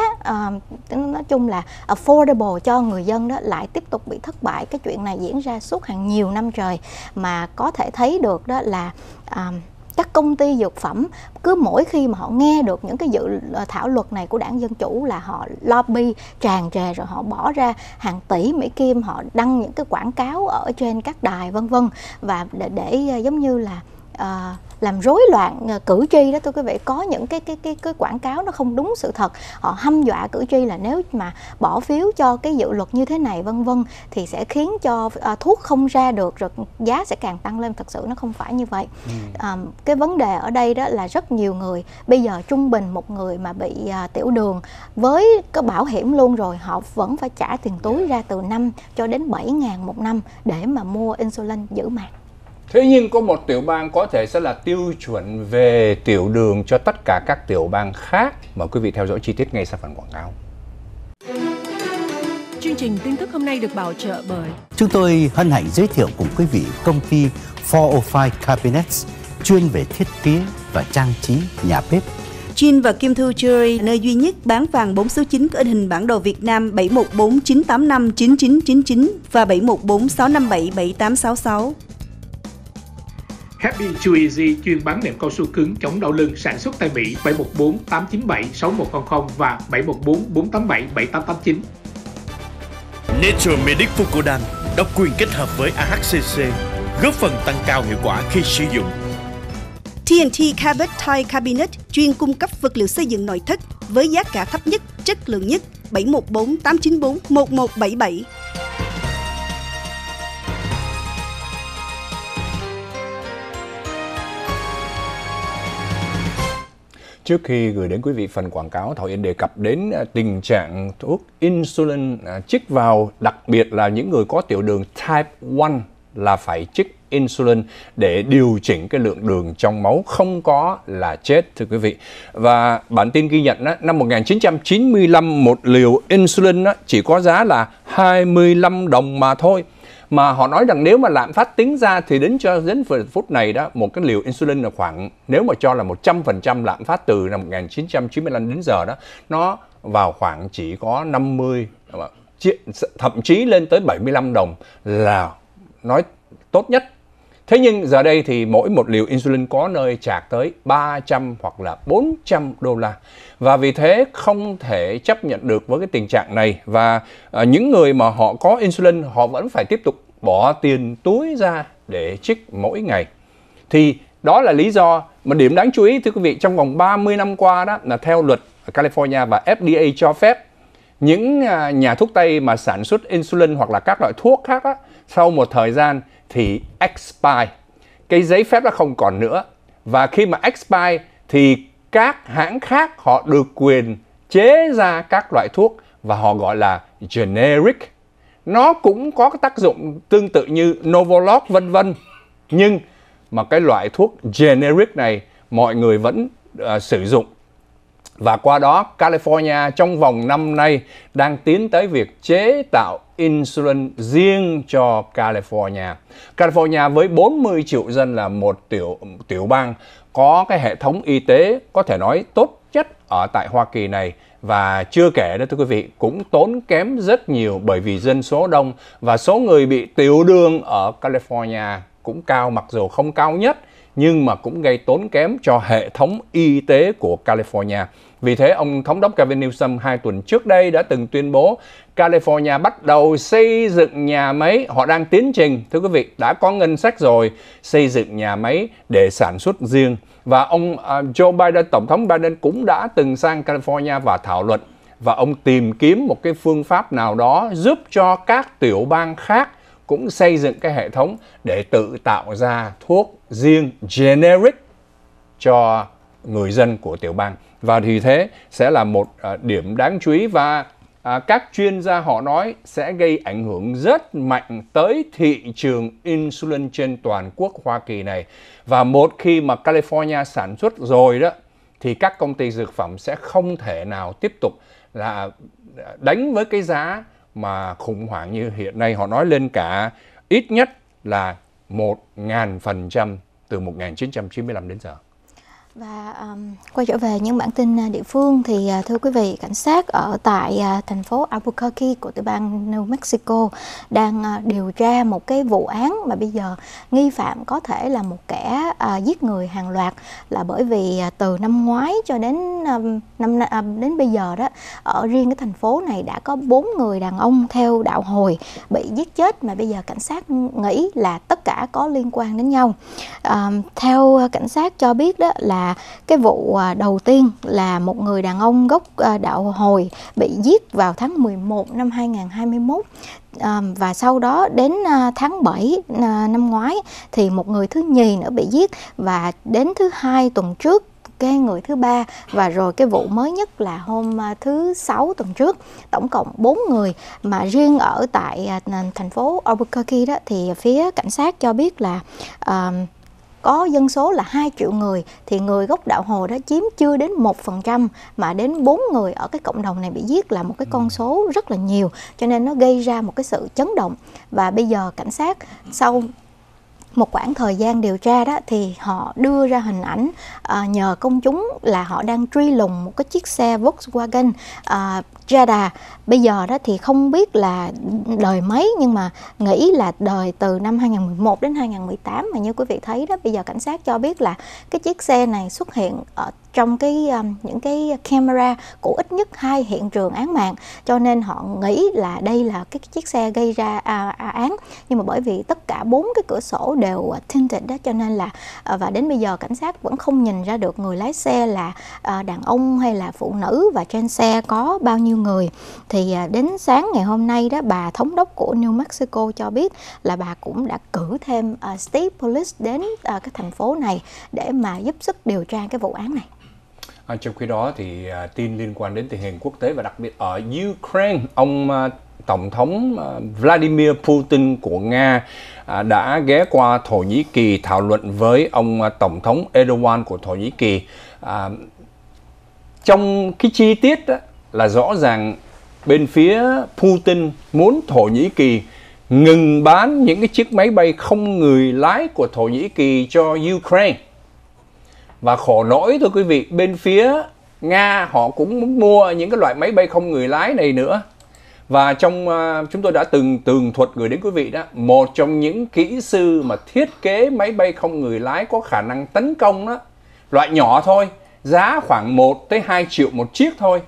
uh, nói chung là affordable cho người dân đó lại tiếp tục bị thất bại cái chuyện này diễn ra suốt hàng nhiều năm trời mà có thể thấy được đó là uh, các công ty dược phẩm cứ mỗi khi mà họ nghe được những cái dự ờ, thảo luật này của đảng dân chủ là họ lobby tràn trề rồi họ bỏ ra hàng tỷ mỹ kim họ đăng những cái quảng cáo ở trên các đài vân vân và để, để giống như là uh, làm rối loạn ờ, cử tri đó tôi quý vị có những cái cái cái cái quảng cáo nó không đúng sự thật họ hăm dọa cử tri là nếu mà bỏ phiếu cho cái dự luật như thế này vân vân thì sẽ khiến cho à, thuốc không ra được rồi giá sẽ càng tăng lên thật sự nó không phải như vậy ừ. à, cái vấn đề ở đây đó là rất nhiều người bây giờ trung bình một người mà bị à, tiểu đường với có bảo hiểm luôn rồi họ vẫn phải trả tiền túi dạ. ra từ 5 cho đến 7 ngàn một năm để mà mua insulin giữ mạng Thế nhưng có một tiểu bang có thể sẽ là tiêu chuẩn về tiểu đường cho tất cả các tiểu bang khác. Mời quý vị theo dõi chi tiết ngay sau phần quảng cáo. Chương trình tin tức hôm nay được bảo trợ bởi Chúng tôi hân hạnh giới thiệu cùng quý vị công ty 405 Cabinets chuyên về thiết kế và trang trí nhà bếp Jin và Kim Thu Jewelry, nơi duy nhất bán vàng 4 số 9 có in hình bản đồ Việt Nam 7149859999 và 7146577866. Happy Chewy chuyên bán nệm cao su cứng chống đau lưng sản xuất tại Mỹ 714 897 6100 và 714 487 7889. Nature Medic Fucodan độc quyền kết hợp với AHCC, góp phần tăng cao hiệu quả khi sử dụng. TNT Cabot Thai Cabinet chuyên cung cấp vật liệu xây dựng nội thất với giá cả thấp nhất, chất lượng nhất 714 894 1177. Trước khi gửi đến quý vị phần quảng cáo, Thảo Yên đề cập đến à, tình trạng thuốc insulin chích à, vào, đặc biệt là những người có tiểu đường type 1 là phải chích insulin để điều chỉnh cái lượng đường trong máu không có là chết thưa quý vị. Và bản tin ghi nhận năm 1995 một liều insulin chỉ có giá là 25 đồng mà thôi mà họ nói rằng nếu mà lạm phát tính ra thì đến cho đến phút này đó một cái liều insulin là khoảng nếu mà cho là 100% lạm phát từ năm 1995 đến giờ đó nó vào khoảng chỉ có 50 ờ, thậm chí lên tới 75 đồng là nói tốt nhất Thế nhưng giờ đây thì mỗi một liều insulin có nơi chạc tới 300 hoặc là 400 đô la và vì thế không thể chấp nhận được với cái tình trạng này và à, những người mà họ có insulin họ vẫn phải tiếp tục bỏ tiền túi ra để trích mỗi ngày thì đó là lý do mà điểm đáng chú ý thưa quý vị trong vòng 30 năm qua đó là theo luật California và FDA cho phép những à, nhà thuốc Tây mà sản xuất insulin hoặc là các loại thuốc khác đó, sau một thời gian thì expire cái giấy phép nó không còn nữa và khi mà expire thì các hãng khác họ được quyền chế ra các loại thuốc và họ gọi là generic. Nó cũng có cái tác dụng tương tự như Novolog vân vân. Nhưng mà cái loại thuốc generic này mọi người vẫn uh, sử dụng. Và qua đó California trong vòng năm nay đang tiến tới việc chế tạo insulin riêng cho California. California với 40 triệu dân là một tiểu tiểu bang có cái hệ thống y tế có thể nói tốt nhất ở tại Hoa Kỳ này và chưa kể nữa thưa quý vị cũng tốn kém rất nhiều bởi vì dân số đông và số người bị tiểu đường ở California cũng cao mặc dù không cao nhất nhưng mà cũng gây tốn kém cho hệ thống y tế của California. Vì thế, ông thống đốc Gavin Newsom hai tuần trước đây đã từng tuyên bố California bắt đầu xây dựng nhà máy. Họ đang tiến trình, thưa quý vị, đã có ngân sách rồi, xây dựng nhà máy để sản xuất riêng. Và ông à, Joe Biden, Tổng thống Biden cũng đã từng sang California và thảo luận và ông tìm kiếm một cái phương pháp nào đó giúp cho các tiểu bang khác cũng xây dựng cái hệ thống để tự tạo ra thuốc riêng generic cho người dân của tiểu bang và vì thế sẽ là một à, điểm đáng chú ý và à, các chuyên gia họ nói sẽ gây ảnh hưởng rất mạnh tới thị trường insulin trên toàn quốc Hoa Kỳ này. Và một khi mà California sản xuất rồi đó thì các công ty dược phẩm sẽ không thể nào tiếp tục là đánh với cái giá mà khủng hoảng như hiện nay họ nói lên cả ít nhất là 1.000% từ 1995 đến giờ. Và um, quay trở về những bản tin à, địa phương thì uh, thưa quý vị, cảnh sát ở tại uh, thành phố Albuquerque của tiểu bang New Mexico đang uh, điều tra một cái vụ án mà bây giờ nghi phạm có thể là một kẻ uh, giết người hàng loạt là bởi vì uh, từ năm ngoái cho đến uh, năm uh, đến bây giờ đó ở riêng cái thành phố này đã có bốn người đàn ông theo đạo hồi bị giết chết mà bây giờ cảnh sát nghĩ là tất cả có liên quan đến nhau. Uh, theo cảnh sát cho biết đó là cái vụ à, đầu tiên là một người đàn ông gốc à, đạo Hồi bị giết vào tháng 11 năm 2021 à, và sau đó đến tháng 7 năm ngoái thì một người thứ nhì nữa bị giết và đến thứ hai tuần trước cái người thứ ba và rồi cái vụ mới nhất là hôm thứ sáu tuần trước tổng cộng bốn người mà riêng ở tại thành phố Albuquerque đó thì phía cảnh sát cho biết là uh, có dân số là 2 triệu người thì người gốc đạo Hồ đó chiếm chưa đến 1% mà đến 4 người ở cái cộng đồng này bị giết là một cái con ừ. số rất là nhiều cho nên nó gây ra một cái sự chấn động và bây giờ cảnh sát sau một khoảng thời gian điều tra đó thì họ đưa ra hình ảnh à, nhờ công chúng là họ đang truy lùng một cái chiếc xe Volkswagen à, Jada bây giờ đó thì không biết là đời mấy nhưng mà nghĩ là đời từ năm 2011 đến 2018 mà như quý vị thấy đó bây giờ cảnh sát cho biết là cái chiếc xe này xuất hiện ở trong cái um, những cái camera của ít nhất hai hiện trường án mạng cho nên họ nghĩ là đây là cái chiếc xe gây ra à, à, án nhưng mà bởi vì tất cả bốn cái cửa sổ đều ờ, tinted đó cho nên là ờ, và đến bây giờ cảnh sát vẫn không nhìn ra được người lái xe là à, đàn ông hay là phụ nữ và trên xe có bao nhiêu người thì à, đến sáng ngày hôm nay đó bà thống đốc của New Mexico cho biết là bà cũng đã cử thêm uh, state police đến uh, cái thành phố này để mà giúp sức điều tra cái vụ án này À, trong khi đó thì à, tin liên quan đến tình hình quốc tế và đặc biệt ở Ukraine, ông à, Tổng thống à, Vladimir Putin của Nga à, đã ghé qua Thổ Nhĩ Kỳ thảo luận với ông à, Tổng thống Erdogan của Thổ Nhĩ Kỳ. À, trong cái chi tiết đó, là rõ ràng bên phía Putin muốn Thổ Nhĩ Kỳ ngừng bán những cái chiếc máy bay không người lái của Thổ Nhĩ Kỳ cho Ukraine và khổ nỗi thưa quý vị bên phía nga họ cũng muốn mua những cái loại máy bay không người lái này nữa và trong uh, chúng tôi đã từng tường thuật gửi đến quý vị đó một trong những kỹ sư mà thiết kế máy bay không người lái có khả năng tấn công đó loại nhỏ thôi giá khoảng 1 tới 2 triệu một chiếc thôi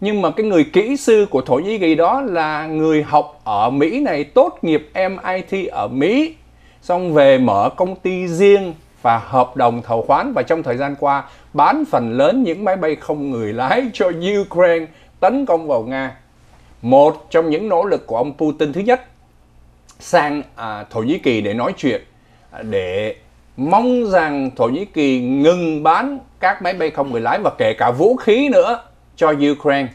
nhưng mà cái người kỹ sư của Thổ Nhĩ Kỳ đó là người học ở Mỹ này tốt nghiệp MIT ở Mỹ xong về mở công ty riêng và hợp đồng thầu khoán và trong thời gian qua bán phần lớn những máy bay không người lái cho Ukraine tấn công vào Nga. Một trong những nỗ lực của ông Putin thứ nhất sang à, Thổ Nhĩ Kỳ để nói chuyện à, để mong rằng Thổ Nhĩ Kỳ ngừng bán các máy bay không người lái và kể cả vũ khí nữa cho Ukraine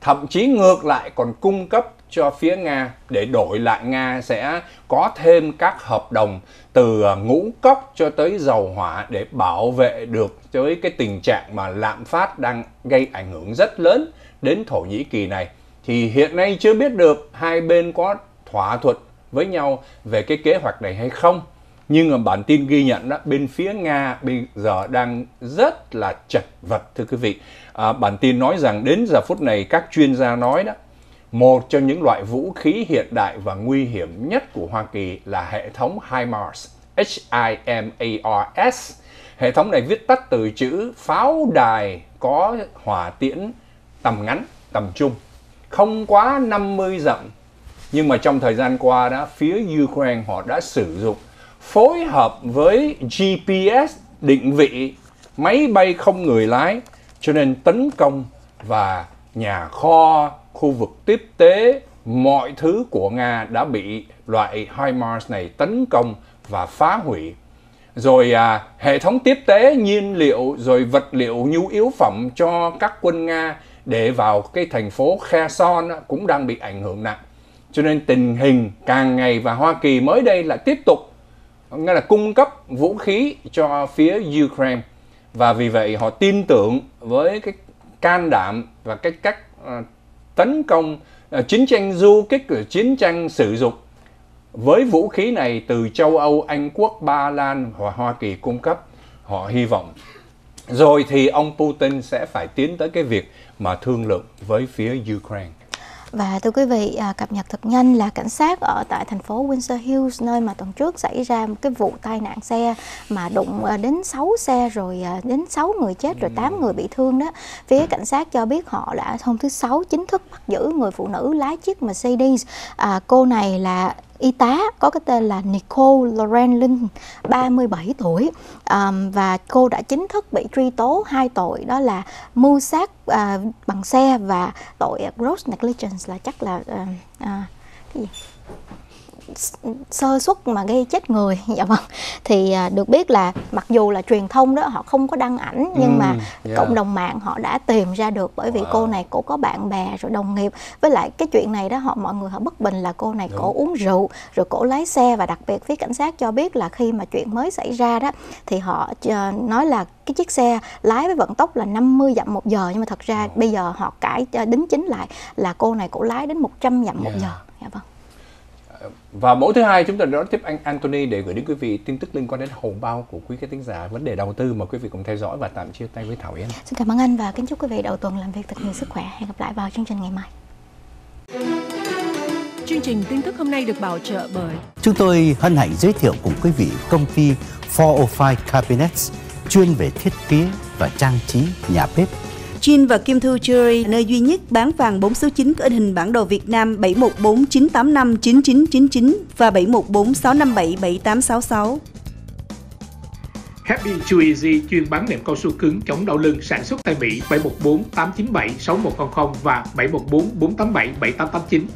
thậm chí ngược lại còn cung cấp cho phía Nga để đổi lại Nga sẽ có thêm các hợp đồng từ à, ngũ cốc cho tới dầu hỏa để bảo vệ được tới cái tình trạng mà lạm phát đang gây ảnh hưởng rất lớn đến Thổ Nhĩ Kỳ này. Thì hiện nay chưa biết được hai bên có thỏa thuận với nhau về cái kế hoạch này hay không nhưng mà bản tin ghi nhận đó bên phía nga bây giờ đang rất là chật vật thưa quý vị à, bản tin nói rằng đến giờ phút này các chuyên gia nói đó một trong những loại vũ khí hiện đại và nguy hiểm nhất của hoa kỳ là hệ thống himars h i m a r s hệ thống này viết tắt từ chữ pháo đài có hỏa tiễn tầm ngắn tầm trung không quá 50 dặm nhưng mà trong thời gian qua đó phía Ukraine họ đã sử dụng phối hợp với GPS định vị máy bay không người lái cho nên tấn công và nhà kho, khu vực tiếp tế, mọi thứ của Nga đã bị loại HIMARS này tấn công và phá hủy. Rồi à, hệ thống tiếp tế nhiên liệu rồi vật liệu nhu yếu phẩm cho các quân Nga để vào cái thành phố Kherson cũng đang bị ảnh hưởng nặng. Cho nên tình hình càng ngày và Hoa Kỳ mới đây lại tiếp tục nghĩa là cung cấp vũ khí cho phía Ukraine và vì vậy họ tin tưởng với cái can đảm và cái cách uh, tấn công uh, chiến tranh du kích chiến tranh sử dụng với vũ khí này từ châu Âu, Anh Quốc, Ba Lan và Hoa Kỳ cung cấp, họ hy vọng. Rồi thì ông Putin sẽ phải tiến tới cái việc mà thương lượng với phía Ukraine. Và thưa quý vị, à, cập nhật thật nhanh là cảnh sát ở tại thành phố Windsor Hills nơi mà tuần trước xảy ra một cái vụ tai nạn xe mà đụng à, đến 6 xe rồi à, đến 6 người chết rồi 8 người bị thương đó. Phía cảnh sát cho biết họ đã hôm thứ sáu chính thức bắt giữ người phụ nữ lái chiếc Mercedes. À, cô này là y tá có cái tên là Nicole Loren Lin, 37 tuổi um, và cô đã chính thức bị truy tố hai tội đó là mưu sát uh, bằng xe và tội gross negligence là chắc là uh, uh, cái gì sơ xuất mà gây chết người dạ vâng thì à, được biết là mặc dù là truyền thông đó họ không có đăng ảnh nhưng mà yeah. Ừ, dạ. cộng đồng mạng họ đã tìm ra được bởi vì wow. cô này cổ có bạn bè rồi đồng nghiệp với lại cái chuyện này đó họ mọi người họ bất bình là cô này cổ uống rượu rồi cổ lái xe và đặc biệt phía cảnh sát cho biết là khi mà chuyện mới xảy ra đó thì họ ờ, nói là cái chiếc xe lái với vận tốc là 50 dặm một giờ nhưng mà thật ra Đúng. bây giờ họ cải ờ, đính chính lại là cô này cổ lái đến 100 dặm yeah. một dạ. giờ dạ vâng và mẫu thứ hai chúng ta đón tiếp anh Anthony để gửi đến quý vị tin tức liên quan đến hầu bao của quý khán thính giả vấn đề đầu tư mà quý vị cùng theo dõi và tạm chia tay với Thảo Yên. Xin cảm ơn anh và kính chúc quý vị đầu tuần làm việc thật nhiều sức khỏe. Hẹn gặp lại vào chương trình ngày mai. Chương trình tin tức hôm nay được bảo trợ bởi Chúng tôi hân hạnh giới thiệu cùng quý vị công ty 405 Cabinets chuyên về thiết kế và trang trí nhà bếp Jin và Kim Thư Jewelry, nơi duy nhất bán vàng 4 số 9 có in hình bản đồ Việt Nam 7149859999 và 7146577866. Happy Chew Easy chuyên bán nệm cao su cứng chống đau lưng sản xuất tại Mỹ 714 897 6100 và 714 487 7889.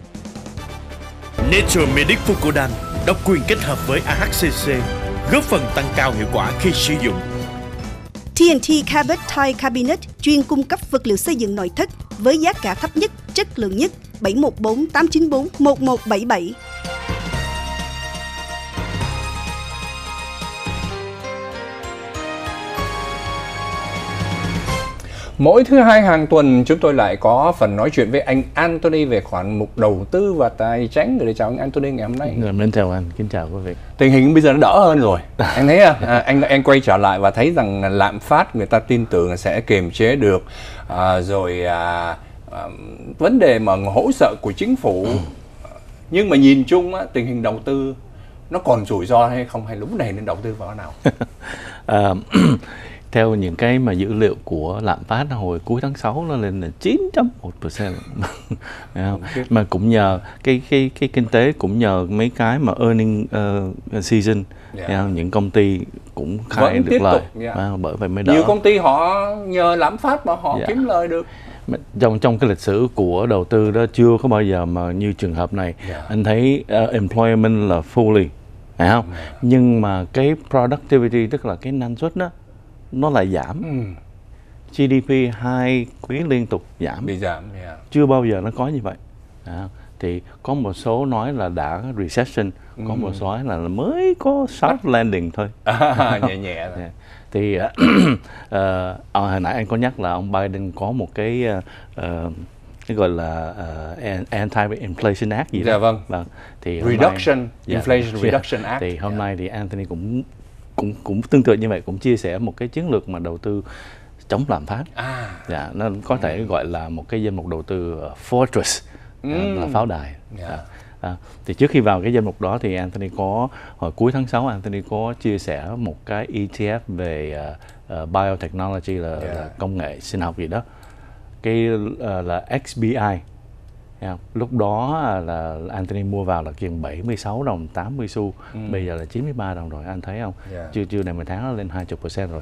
Nature Medic Fucodan độc quyền kết hợp với AHCC góp phần tăng cao hiệu quả khi sử dụng TNT Carpet Thai Cabinet chuyên cung cấp vật liệu xây dựng nội thất với giá cả thấp nhất, chất lượng nhất 714 894 1177. Mỗi thứ hai hàng tuần chúng tôi lại có phần nói chuyện với anh Anthony về khoản mục đầu tư và tài chính. Để chào anh Anthony ngày hôm nay. Mình chào anh, kính chào quý vị. Tình hình bây giờ nó đỡ hơn rồi. anh thấy à, anh anh quay trở lại và thấy rằng lạm phát người ta tin tưởng sẽ kiềm chế được à, rồi à, à, vấn đề mà hỗ trợ của chính phủ. Ừ. Nhưng mà nhìn chung á, tình hình đầu tư nó còn rủi ro hay không hay lúc này nên đầu tư vào nào? à, theo những cái mà dữ liệu của lạm phát hồi cuối tháng 6 nó lên là 9.1% mà cũng nhờ cái cái cái kinh tế cũng nhờ mấy cái mà earning uh, season dạ. yeah. những công ty cũng khai được tiếp lời yeah. à, dạ. vâng, bởi vậy mới đỡ nhiều công ty họ nhờ lạm phát mà họ yeah. Dạ. kiếm lời được trong trong cái lịch sử của đầu tư đó chưa có bao giờ mà như trường hợp này yeah. anh thấy uh, employment là fully phải không yeah. nhưng mà cái productivity tức là cái năng suất đó nó lại giảm ừ. GDP hai quý liên tục giảm bị giảm yeah. Dạ. chưa bao giờ nó có như vậy à, thì có một số nói là đã recession ừ. có một số nói là mới có soft landing thôi à, nhẹ nhẹ rồi. Dạ. thì uh, à, hồi nãy anh có nhắc là ông Biden có một cái uh, cái gọi là uh, anti-inflation act gì dạ, đó. Dạ vâng. vâng. Thì reduction nay, dạ. inflation yeah, reduction yeah. act. Thì hôm yeah. nay thì Anthony cũng cũng cũng tương tự như vậy cũng chia sẻ một cái chiến lược mà đầu tư chống lạm phát à. dạ nó có thể ừ. gọi là một cái danh mục đầu tư ờ, fortress ờ, ừ. là pháo đài yeah. Dạ. dạ. À, thì trước khi vào cái danh mục đó thì Anthony có hồi cuối tháng 6 Anthony có chia sẻ một cái ETF về uh, uh, biotechnology là, yeah. Dạ. là công nghệ sinh học gì đó cái uh, là XBI Yeah. Lúc đó là Anthony mua vào là kiềng 76 đồng 80 xu, ừ. bây giờ là 93 đồng rồi anh thấy không? Yeah. Dạ. Chưa chưa này một tháng nó lên 20% rồi.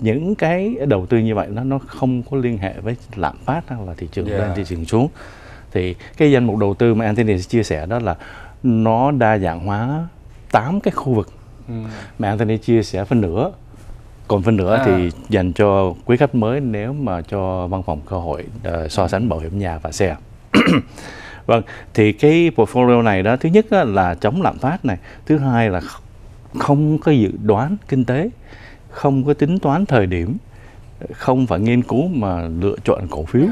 Những cái đầu tư như vậy nó nó không có liên hệ với lạm phát hay là thị trường yeah. lên thị trường xuống. Thì cái danh mục đầu tư mà Anthony chia sẻ đó là nó đa dạng hóa 8 cái khu vực. Ừ. Mà Anthony chia sẻ phân nửa còn phân nữa à. thì dành cho quý khách mới nếu mà cho văn phòng cơ hội uh, so sánh bảo hiểm nhà và xe. vâng thì cái portfolio này đó thứ nhất là chống lạm phát này thứ hai là không có dự đoán kinh tế không có tính toán thời điểm không phải nghiên cứu mà lựa chọn cổ phiếu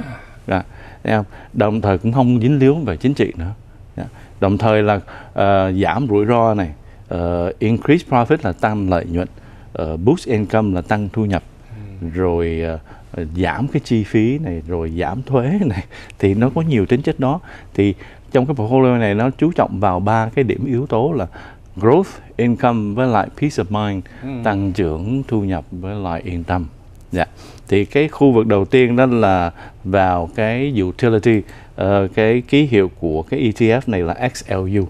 dạ, em đồng thời cũng không dính líu về chính trị nữa dạ, đồng thời là uh, giảm rủi ro này uh, increase profit là tăng lợi nhuận uh, boost income là tăng thu nhập ừ. rồi uh, giảm cái chi phí này rồi giảm thuế này thì nó có nhiều tính chất đó thì trong cái portfolio này nó chú trọng vào ba cái điểm yếu tố là growth income với lại peace of mind ừ. tăng trưởng thu nhập với lại yên tâm dạ thì cái khu vực đầu tiên đó là vào cái utility uh, cái ký hiệu của cái ETF này là XLU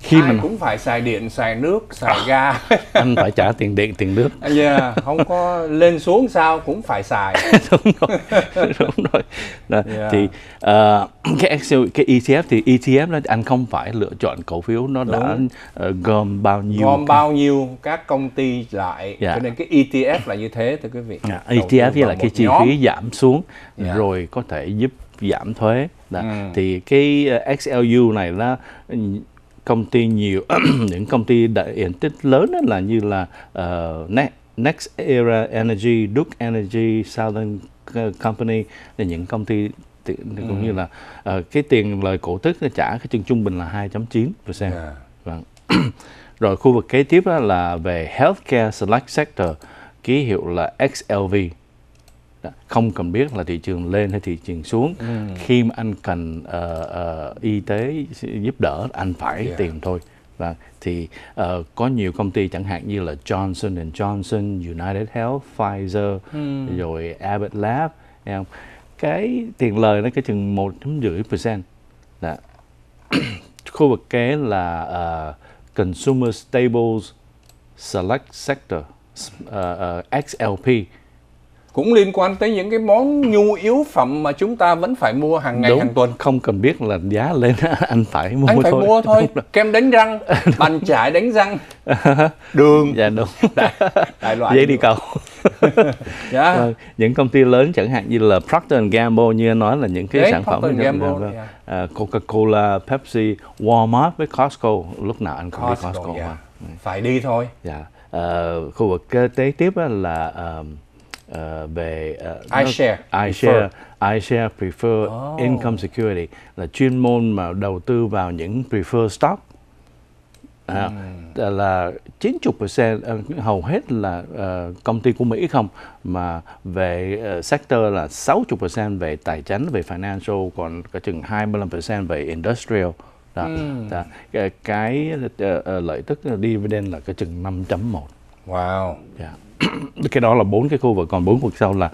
khi Ai mình cũng phải xài điện xài nước xài à, ga anh phải trả tiền điện tiền nước yeah, dạ, không có lên xuống sao cũng phải xài đúng rồi đúng rồi Đó, yeah. Dạ. thì uh, cái Excel, cái ETF thì ETF là anh không phải lựa chọn cổ phiếu nó đúng. đã ờ, uh, gồm bao nhiêu gồm cái... bao nhiêu các công ty lại yeah. Dạ. cho nên cái ETF là như thế thưa quý vị yeah, ETF với là cái chi phí giảm xuống yeah. rồi có thể giúp giảm thuế đó. Ừ. thì cái ờ, XLU này là công ty nhiều những công ty đại diện tích lớn là như là uh, Next Era Energy, Duke Energy, Southern Company là những công ty cũng ừ. như là uh, cái tiền lời cổ tức trả cái chừng trung bình là 2.9%. Yeah. À. Vâng. Rồi khu vực kế tiếp đó là về healthcare select sector ký hiệu là XLV không cần biết là thị trường lên hay thị trường xuống ừ. khi mà anh cần uh, uh, y tế giúp đỡ anh phải yeah. tìm thôi và thì uh, có nhiều công ty chẳng hạn như là Johnson Johnson, United Health, Pfizer, ừ. rồi Abbott Lab, em cái tiền lời nó cái chừng một chấm rưỡi percent dạ. là khu vực kế là uh, consumer staples select sector uh, uh, XLP cũng liên quan tới những cái món nhu yếu phẩm mà chúng ta vẫn phải mua hàng ngày Đúng, hàng tuần không cần biết là giá lên anh phải mua anh phải thôi. mua thôi đúng kem đánh răng bàn chải đánh răng đường dạ đúng đại, đại loại giấy đi cầu dạ. yeah. những công ty lớn chẳng hạn như là Procter Gamble như anh nói là những cái Đấy, sản Procter phẩm Gamble, yeah. Vâng. Dạ. À, Coca-Cola, Pepsi, Walmart với Costco lúc nào anh cũng Costco, đi Costco yeah. Dạ. Ừ. phải đi thôi dạ uh, khu vực tế tiếp là uh, uh, về uh, i share prefer. share Prefer oh. Income Security là chuyên môn mà đầu tư vào những prefer stock à, mm. là 90% ờ, hầu hết là uh, công ty của Mỹ không mà về uh, sector là 60% về tài chính về financial còn có chừng 25% về industrial đó. Mm. Đó. cái, cái uh, lợi tức dividend là cái chừng 5.1 wow yeah. Dạ. cái đó là bốn cái khu vực còn bốn khu vực sau là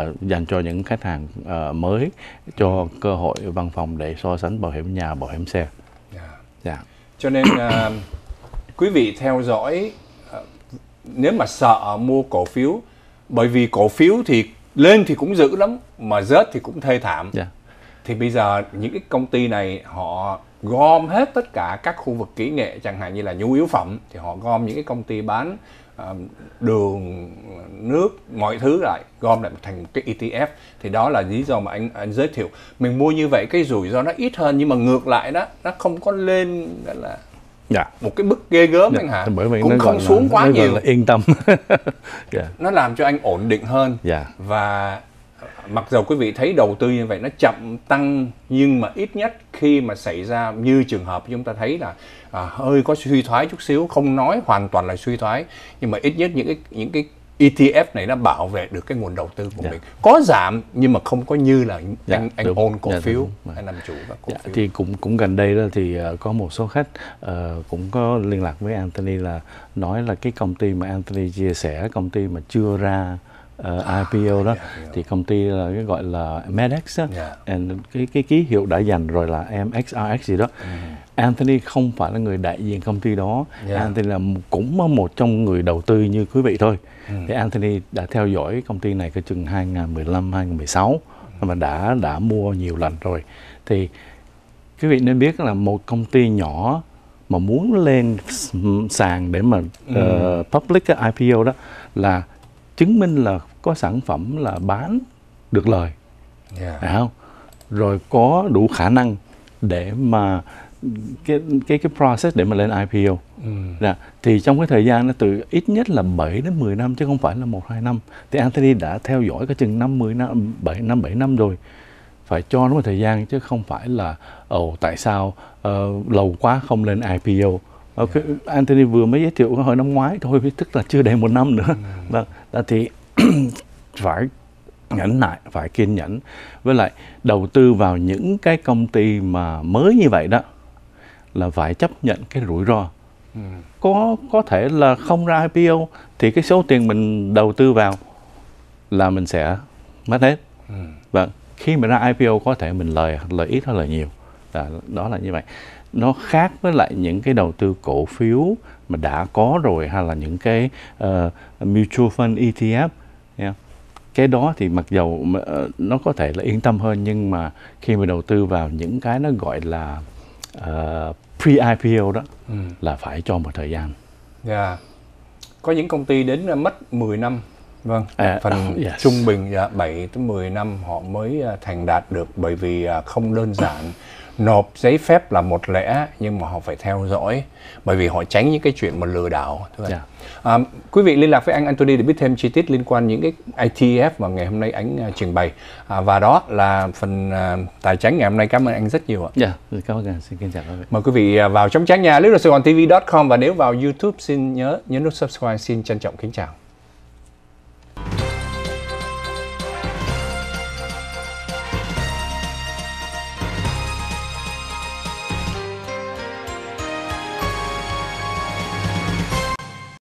uh, dành cho những khách hàng uh, mới cho cơ hội văn phòng để so sánh bảo hiểm nhà bảo hiểm xe Dạ. Yeah. Dạ. cho nên uh, quý vị theo dõi uh, nếu mà sợ mua cổ phiếu bởi vì cổ phiếu thì lên thì cũng dữ lắm mà rớt thì cũng thê thảm Dạ. thì bây giờ những cái công ty này họ gom hết tất cả các khu vực kỹ nghệ chẳng hạn như là nhu yếu phẩm thì họ gom những cái công ty bán đường nước mọi thứ lại gom lại thành một cái ETF thì đó là lý do mà anh anh giới thiệu mình mua như vậy cái rủi ro nó ít hơn nhưng mà ngược lại đó nó không có lên đó là dạ. một cái bức ghê gớm dạ. anh hả bởi vậy cũng nó không xuống là, quá nó nhiều là yên tâm yeah. Dạ. nó làm cho anh ổn định hơn dạ. và mặc dầu quý vị thấy đầu tư như vậy nó chậm tăng nhưng mà ít nhất khi mà xảy ra như trường hợp chúng ta thấy là à, hơi có suy thoái chút xíu không nói hoàn toàn là suy thoái nhưng mà ít nhất những cái những cái ETF này nó bảo vệ được cái nguồn đầu tư của dạ. mình có giảm nhưng mà không có như là anh dạ, anh đúng. ôn cổ dạ, phiếu đúng. anh làm chủ và cổ dạ, phiếu thì cũng cũng gần đây đó thì ờ, có một số khách uh, cũng có liên lạc với Anthony là nói là cái công ty mà Anthony chia sẻ công ty mà chưa ra uh, uh, ờ, IPO à, đó yeah, thì công ty là cái gọi là Medex đó, yeah. and cái cái ký hiệu đã dành rồi là MXRX gì đó. Mm. Anthony không phải là người đại diện công ty đó, yeah. Anthony là cũng một trong người đầu tư như quý vị thôi. Mm. Thì Anthony đã theo dõi công ty này cái chừng 2015 2016 mà đã đã mua nhiều lần rồi. Thì quý vị nên biết là một công ty nhỏ mà muốn lên sàn để mà uh, public cái IPO đó là chứng minh là có sản phẩm là bán được lời yeah. Đấy không rồi có đủ khả năng để mà cái cái cái process để mà lên IPO. Ừ. Mm. Đã, dạ, thì trong cái thời gian nó từ ít nhất là 7 đến 10 năm chứ không phải là 1 2 năm. Thì Anthony đã theo dõi cái chừng 5 10 năm 7 năm 7 năm rồi. Phải cho nó một thời gian chứ không phải là ồ tại sao uh, lâu quá không lên IPO Okay. Anthony vừa mới giới thiệu hồi năm ngoái thôi, tức là chưa đầy một năm nữa. Ừ. vâng, và thì phải nhẫn nại, phải kiên nhẫn. Với lại đầu tư vào những cái công ty mà mới như vậy đó là phải chấp nhận cái rủi ro. Ừ. Có có thể là không ra IPO thì cái số tiền mình đầu tư vào là mình sẽ mất hết. Ừ. vâng, khi mà ra IPO có thể mình lời lời ít hay lời nhiều. đó là như vậy nó khác với lại những cái đầu tư cổ phiếu mà đã có rồi hay là những cái uh, mutual fund ETF yeah. cái đó thì mặc dầu uh, nó có thể là yên tâm hơn nhưng mà khi mà đầu tư vào những cái nó gọi là uh, ờ, pre IPO đó ừ. là phải cho một thời gian. Yeah. Dạ. Có những công ty đến mất 10 năm Vâng, à, à phần uh, yes. trung bình dạ, 7 tới 10 năm họ mới thành đạt được bởi vì không đơn giản nộp giấy phép là một lẽ nhưng mà họ phải theo dõi bởi vì họ tránh những cái chuyện mà lừa đảo thôi. Yeah. Dạ. À, quý vị liên lạc với anh Anthony để biết thêm chi tiết liên quan những cái ITF mà ngày hôm nay anh uh, trình bày à, và đó là phần uh, tài chính ngày hôm nay cảm ơn anh rất nhiều ạ. Dạ, yeah, cảm ơn anh. Xin kính chào quý vị. Mời quý vị à, vào chống tránh nhà lúc sài gòn tv com và nếu vào YouTube xin nhớ nhấn nút subscribe xin trân trọng kính chào.